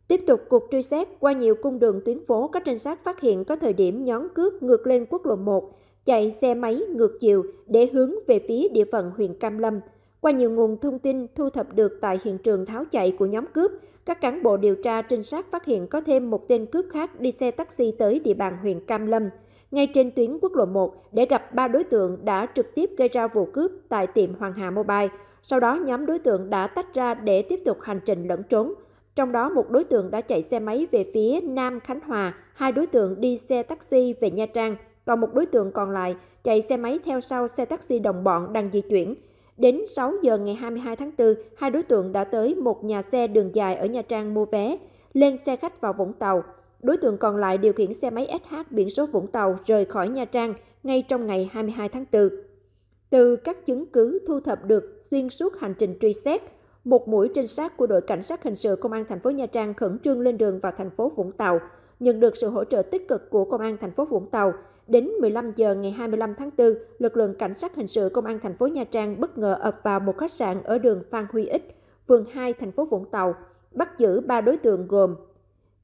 Tiếp tục cuộc truy xét qua nhiều cung đường tuyến phố, các trinh sát phát hiện có thời điểm nhóm cướp ngược lên quốc lộ 1, chạy xe máy ngược chiều để hướng về phía địa phận huyện Cam Lâm. Qua nhiều nguồn thông tin thu thập được tại hiện trường tháo chạy của nhóm cướp, các cán bộ điều tra trinh sát phát hiện có thêm một tên cướp khác đi xe taxi tới địa bàn huyện Cam Lâm – ngay trên tuyến quốc lộ 1 để gặp ba đối tượng đã trực tiếp gây ra vụ cướp tại tiệm Hoàng Hà Mobile. Sau đó, nhóm đối tượng đã tách ra để tiếp tục hành trình lẫn trốn. Trong đó, một đối tượng đã chạy xe máy về phía Nam Khánh Hòa, hai đối tượng đi xe taxi về Nha Trang, còn một đối tượng còn lại chạy xe máy theo sau xe taxi đồng bọn đang di chuyển. Đến 6 giờ ngày 22 tháng 4, hai đối tượng đã tới một nhà xe đường dài ở Nha Trang mua vé, lên xe khách vào Vũng Tàu. Đối tượng còn lại điều khiển xe máy SH biển số Vũng Tàu rời khỏi Nha Trang ngay trong ngày 22 tháng 4. Từ các chứng cứ thu thập được xuyên suốt hành trình truy xét, một mũi trinh sát của đội cảnh sát hình sự công an thành phố Nha Trang khẩn trương lên đường vào thành phố Vũng Tàu, nhận được sự hỗ trợ tích cực của công an thành phố Vũng Tàu. Đến 15 giờ ngày 25 tháng 4, lực lượng cảnh sát hình sự công an thành phố Nha Trang bất ngờ ập vào một khách sạn ở đường Phan Huy Ích, phường 2 thành phố Vũng Tàu, bắt giữ ba đối tượng gồm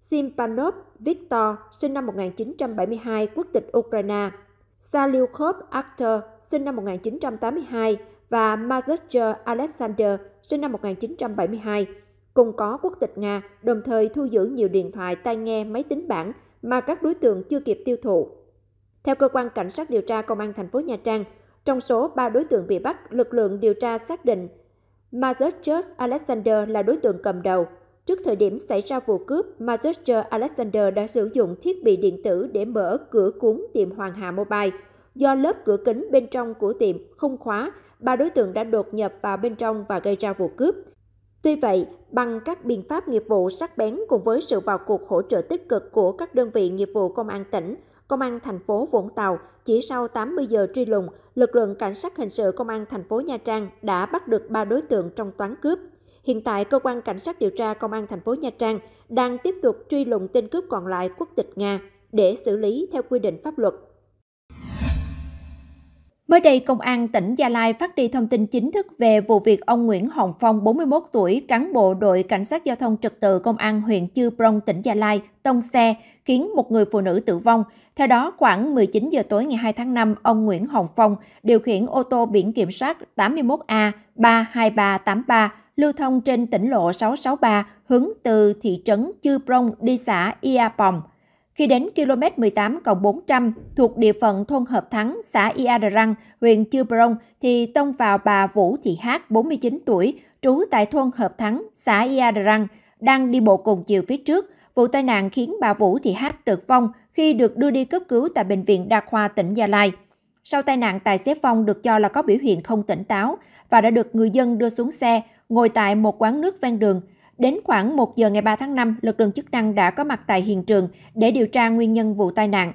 Simpanov Viktor, sinh năm 1972, quốc tịch Ukraine, Salyukov Arthur, sinh năm 1982 và Mazetcher Alexander, sinh năm 1972, cùng có quốc tịch Nga, đồng thời thu giữ nhiều điện thoại, tai nghe, máy tính bảng mà các đối tượng chưa kịp tiêu thụ. Theo cơ quan cảnh sát điều tra công an thành phố Nha Trang, trong số 3 đối tượng bị bắt, lực lượng điều tra xác định Mazetcher Alexander là đối tượng cầm đầu, Trước thời điểm xảy ra vụ cướp, Manchester Alexander đã sử dụng thiết bị điện tử để mở cửa cuốn tiệm Hoàng Hà Mobile. Do lớp cửa kính bên trong của tiệm không khóa, ba đối tượng đã đột nhập vào bên trong và gây ra vụ cướp. Tuy vậy, bằng các biện pháp nghiệp vụ sắc bén cùng với sự vào cuộc hỗ trợ tích cực của các đơn vị nghiệp vụ công an tỉnh, công an thành phố Vũng Tàu, chỉ sau 80 giờ truy lùng, lực lượng cảnh sát hình sự công an thành phố Nha Trang đã bắt được ba đối tượng trong toán cướp. Hiện tại, cơ quan cảnh sát điều tra công an thành phố Nha Trang đang tiếp tục truy lùng tên cướp còn lại quốc tịch Nga để xử lý theo quy định pháp luật. Mới đây, Công an tỉnh Gia Lai phát đi thông tin chính thức về vụ việc ông Nguyễn Hồng Phong, 41 tuổi, cán bộ đội Cảnh sát Giao thông trật tự Công an huyện Chư Prong, tỉnh Gia Lai, tông xe, khiến một người phụ nữ tử vong. Theo đó, khoảng 19 giờ tối ngày 2 tháng 5, ông Nguyễn Hồng Phong điều khiển ô tô biển kiểm soát 81A32383 lưu thông trên tỉnh lộ 663 hướng từ thị trấn Chư Prong đi xã Ia Pòng. Khi đến km 18 400 thuộc địa phận thôn Hợp Thắng, xã Ia Răng, huyện Chư Prong thì tông vào bà Vũ Thị Hát, 49 tuổi, trú tại thôn Hợp Thắng, xã Ia Răng, đang đi bộ cùng chiều phía trước. Vụ tai nạn khiến bà Vũ Thị Hát tử vong khi được đưa đi cấp cứu tại Bệnh viện Đa khoa tỉnh Gia Lai. Sau tai nạn, tài xế Phong được cho là có biểu hiện không tỉnh táo và đã được người dân đưa xuống xe, ngồi tại một quán nước ven đường. Đến khoảng 1 giờ ngày 3 tháng 5, lực lượng chức năng đã có mặt tại hiện trường để điều tra nguyên nhân vụ tai nạn.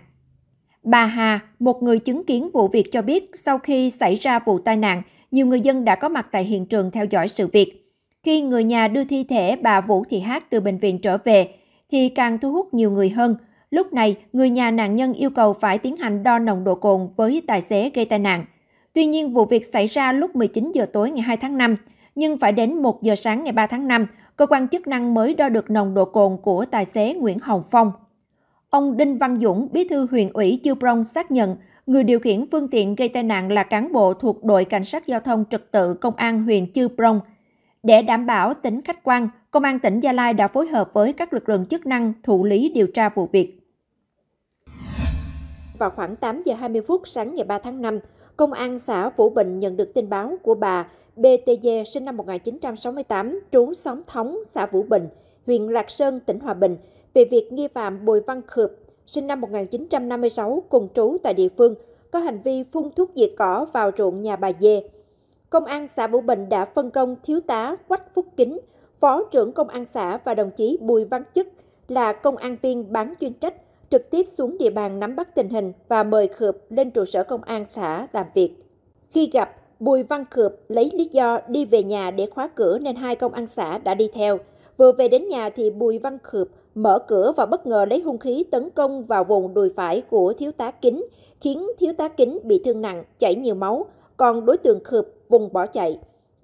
Bà Hà, một người chứng kiến vụ việc cho biết sau khi xảy ra vụ tai nạn, nhiều người dân đã có mặt tại hiện trường theo dõi sự việc. Khi người nhà đưa thi thể bà Vũ Thị Hát từ bệnh viện trở về, thì càng thu hút nhiều người hơn. Lúc này, người nhà nạn nhân yêu cầu phải tiến hành đo nồng độ cồn với tài xế gây tai nạn. Tuy nhiên, vụ việc xảy ra lúc 19 giờ tối ngày 2 tháng 5 nhưng phải đến 1 giờ sáng ngày 3 tháng 5, cơ quan chức năng mới đo được nồng độ cồn của tài xế Nguyễn Hồng Phong. Ông Đinh Văn Dũng, bí thư huyện ủy Chư Prong xác nhận người điều khiển phương tiện gây tai nạn là cán bộ thuộc đội cảnh sát giao thông trật tự công an huyện Chư Prong. Để đảm bảo tính khách quan, Công an tỉnh Gia Lai đã phối hợp với các lực lượng chức năng thụ lý điều tra vụ việc. Vào khoảng 8 giờ 20 phút sáng ngày 3 tháng 5, Công an xã Phủ Bình nhận được tin báo của bà BTG sinh năm 1968, trú xóm Thống, xã Vũ Bình, huyện Lạc Sơn, tỉnh Hòa Bình, về việc nghi phạm Bùi Văn Khượp, sinh năm 1956, cùng trú tại địa phương, có hành vi phun thuốc diệt cỏ vào ruộng nhà bà Dê. Công an xã Vũ Bình đã phân công thiếu tá Quách Phúc Kính, phó trưởng công an xã và đồng chí Bùi Văn Chức là công an viên bán chuyên trách trực tiếp xuống địa bàn nắm bắt tình hình và mời Khượp lên trụ sở công an xã làm việc. Khi gặp, Bùi Văn Khượp lấy lý do đi về nhà để khóa cửa nên hai công an xã đã đi theo. Vừa về đến nhà thì Bùi Văn Khượp mở cửa và bất ngờ lấy hung khí tấn công vào vùng đùi phải của thiếu tá Kính, khiến thiếu tá Kính bị thương nặng, chảy nhiều máu, còn đối tượng Khượp vùng bỏ chạy.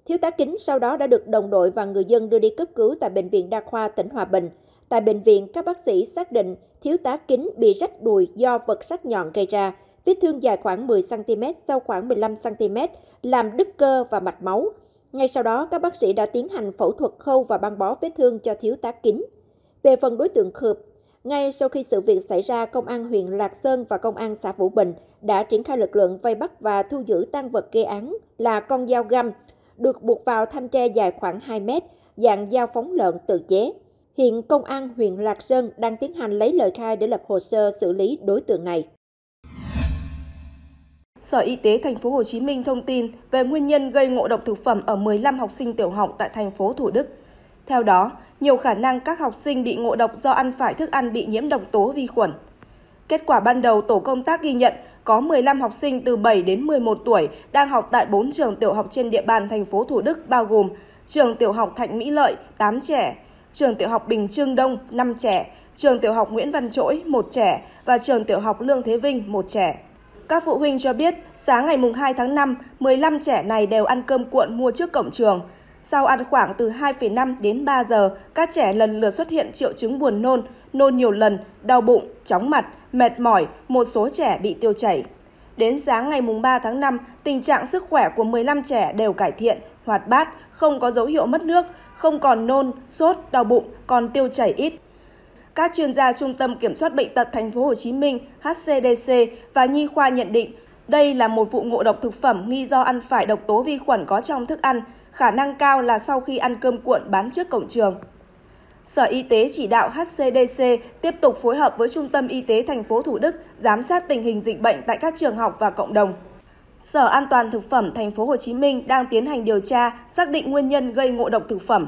Thiếu tá Kính sau đó đã được đồng đội và người dân đưa đi cấp cứu tại Bệnh viện Đa khoa tỉnh Hòa Bình. Tại bệnh viện, các bác sĩ xác định thiếu tá kính bị rách đùi do vật sắc nhọn gây ra. Vết thương dài khoảng 10cm, sâu khoảng 15cm, làm đứt cơ và mạch máu. Ngay sau đó, các bác sĩ đã tiến hành phẫu thuật khâu và băng bó vết thương cho thiếu tá kính. Về phần đối tượng khượp, ngay sau khi sự việc xảy ra, Công an huyện Lạc Sơn và Công an xã Vũ Bình đã triển khai lực lượng vây bắt và thu giữ tăng vật gây án là con dao găm, được buộc vào thanh tre dài khoảng 2 mét, dạng dao phóng lợn tự chế. Hiện Công an huyện Lạc Sơn đang tiến hành lấy lời khai để lập hồ sơ xử lý đối tượng này. Sở Y tế thành phố Hồ Chí Minh thông tin về nguyên nhân gây ngộ độc thực phẩm ở 15 học sinh tiểu học tại thành phố Thủ Đức. Theo đó, nhiều khả năng các học sinh bị ngộ độc do ăn phải thức ăn bị nhiễm độc tố vi khuẩn. Kết quả ban đầu tổ công tác ghi nhận có 15 học sinh từ 7 đến 11 tuổi đang học tại 4 trường tiểu học trên địa bàn thành phố Thủ Đức bao gồm trường tiểu học Thạnh Mỹ Lợi 8 trẻ, trường tiểu học Bình Trương Đông 5 trẻ, trường tiểu học Nguyễn Văn Trỗi 1 trẻ và trường tiểu học Lương Thế Vinh 1 trẻ. Các phụ huynh cho biết, sáng ngày 2 tháng 5, 15 trẻ này đều ăn cơm cuộn mua trước cổng trường. Sau ăn khoảng từ 2,5 đến 3 giờ, các trẻ lần lượt xuất hiện triệu chứng buồn nôn, nôn nhiều lần, đau bụng, chóng mặt, mệt mỏi, một số trẻ bị tiêu chảy. Đến sáng ngày 3 tháng 5, tình trạng sức khỏe của 15 trẻ đều cải thiện, hoạt bát, không có dấu hiệu mất nước, không còn nôn, sốt, đau bụng, còn tiêu chảy ít. Các chuyên gia Trung tâm Kiểm soát Bệnh tật Thành phố Hồ Chí Minh HCDC và Nhi khoa nhận định đây là một vụ ngộ độc thực phẩm nghi do ăn phải độc tố vi khuẩn có trong thức ăn, khả năng cao là sau khi ăn cơm cuộn bán trước cổng trường. Sở Y tế chỉ đạo HCDC tiếp tục phối hợp với Trung tâm Y tế thành phố Thủ Đức giám sát tình hình dịch bệnh tại các trường học và cộng đồng. Sở An toàn thực phẩm thành phố Hồ Chí Minh đang tiến hành điều tra, xác định nguyên nhân gây ngộ độc thực phẩm.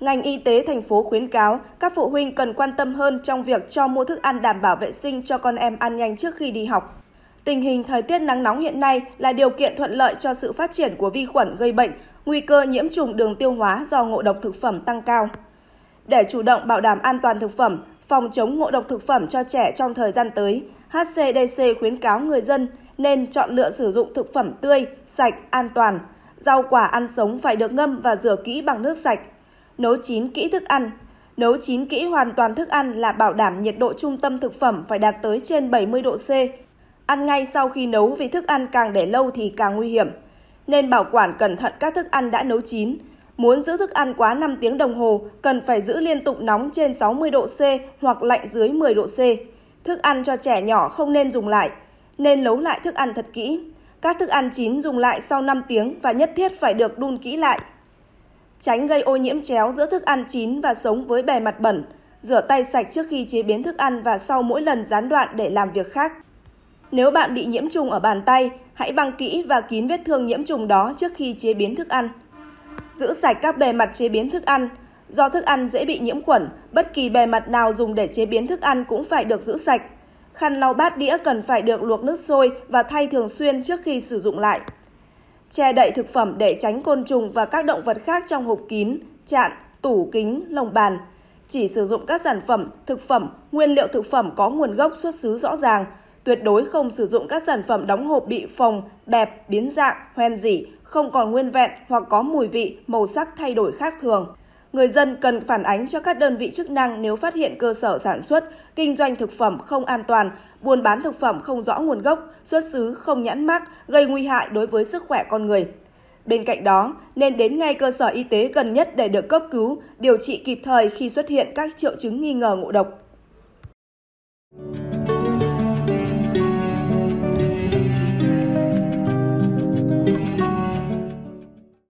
Ngành y tế thành phố khuyến cáo các phụ huynh cần quan tâm hơn trong việc cho mua thức ăn đảm bảo vệ sinh cho con em ăn nhanh trước khi đi học. Tình hình thời tiết nắng nóng hiện nay là điều kiện thuận lợi cho sự phát triển của vi khuẩn gây bệnh, nguy cơ nhiễm trùng đường tiêu hóa do ngộ độc thực phẩm tăng cao. Để chủ động bảo đảm an toàn thực phẩm, phòng chống ngộ độc thực phẩm cho trẻ trong thời gian tới, HCDC khuyến cáo người dân nên chọn lựa sử dụng thực phẩm tươi, sạch, an toàn. Rau quả ăn sống phải được ngâm và rửa kỹ bằng nước sạch. Nấu chín kỹ thức ăn. Nấu chín kỹ hoàn toàn thức ăn là bảo đảm nhiệt độ trung tâm thực phẩm phải đạt tới trên 70 độ C. Ăn ngay sau khi nấu vì thức ăn càng để lâu thì càng nguy hiểm. Nên bảo quản cẩn thận các thức ăn đã nấu chín. Muốn giữ thức ăn quá 5 tiếng đồng hồ, cần phải giữ liên tục nóng trên 60 độ C hoặc lạnh dưới 10 độ C. Thức ăn cho trẻ nhỏ không nên dùng lại – nên nấu lại thức ăn thật kỹ. Các thức ăn chín dùng lại sau 5 tiếng và nhất thiết phải được đun kỹ lại. Tránh gây ô nhiễm chéo giữa thức ăn chín và sống với bề mặt bẩn. Rửa tay sạch trước khi chế biến thức ăn và sau mỗi lần gián đoạn để làm việc khác. Nếu bạn bị nhiễm trùng ở bàn tay, hãy băng kỹ và kín vết thương nhiễm trùng đó trước khi chế biến thức ăn. Giữ sạch các bề mặt chế biến thức ăn. Do thức ăn dễ bị nhiễm khuẩn, bất kỳ bề mặt nào dùng để chế biến thức ăn cũng phải được giữ sạch khăn lau bát đĩa cần phải được luộc nước sôi và thay thường xuyên trước khi sử dụng lại. Che đậy thực phẩm để tránh côn trùng và các động vật khác trong hộp kín, chạn, tủ kính, lồng bàn. Chỉ sử dụng các sản phẩm, thực phẩm, nguyên liệu thực phẩm có nguồn gốc xuất xứ rõ ràng, tuyệt đối không sử dụng các sản phẩm đóng hộp bị phồng, bẹp, biến dạng, hoen dỉ, không còn nguyên vẹn hoặc có mùi vị, màu sắc thay đổi khác thường người dân cần phản ánh cho các đơn vị chức năng nếu phát hiện cơ sở sản xuất, kinh doanh thực phẩm không an toàn, buôn bán thực phẩm không rõ nguồn gốc, xuất xứ không nhãn mác, gây nguy hại đối với sức khỏe con người. Bên cạnh đó, nên đến ngay cơ sở y tế gần nhất để được cấp cứu, điều trị kịp thời khi xuất hiện các triệu chứng nghi ngờ ngộ độc.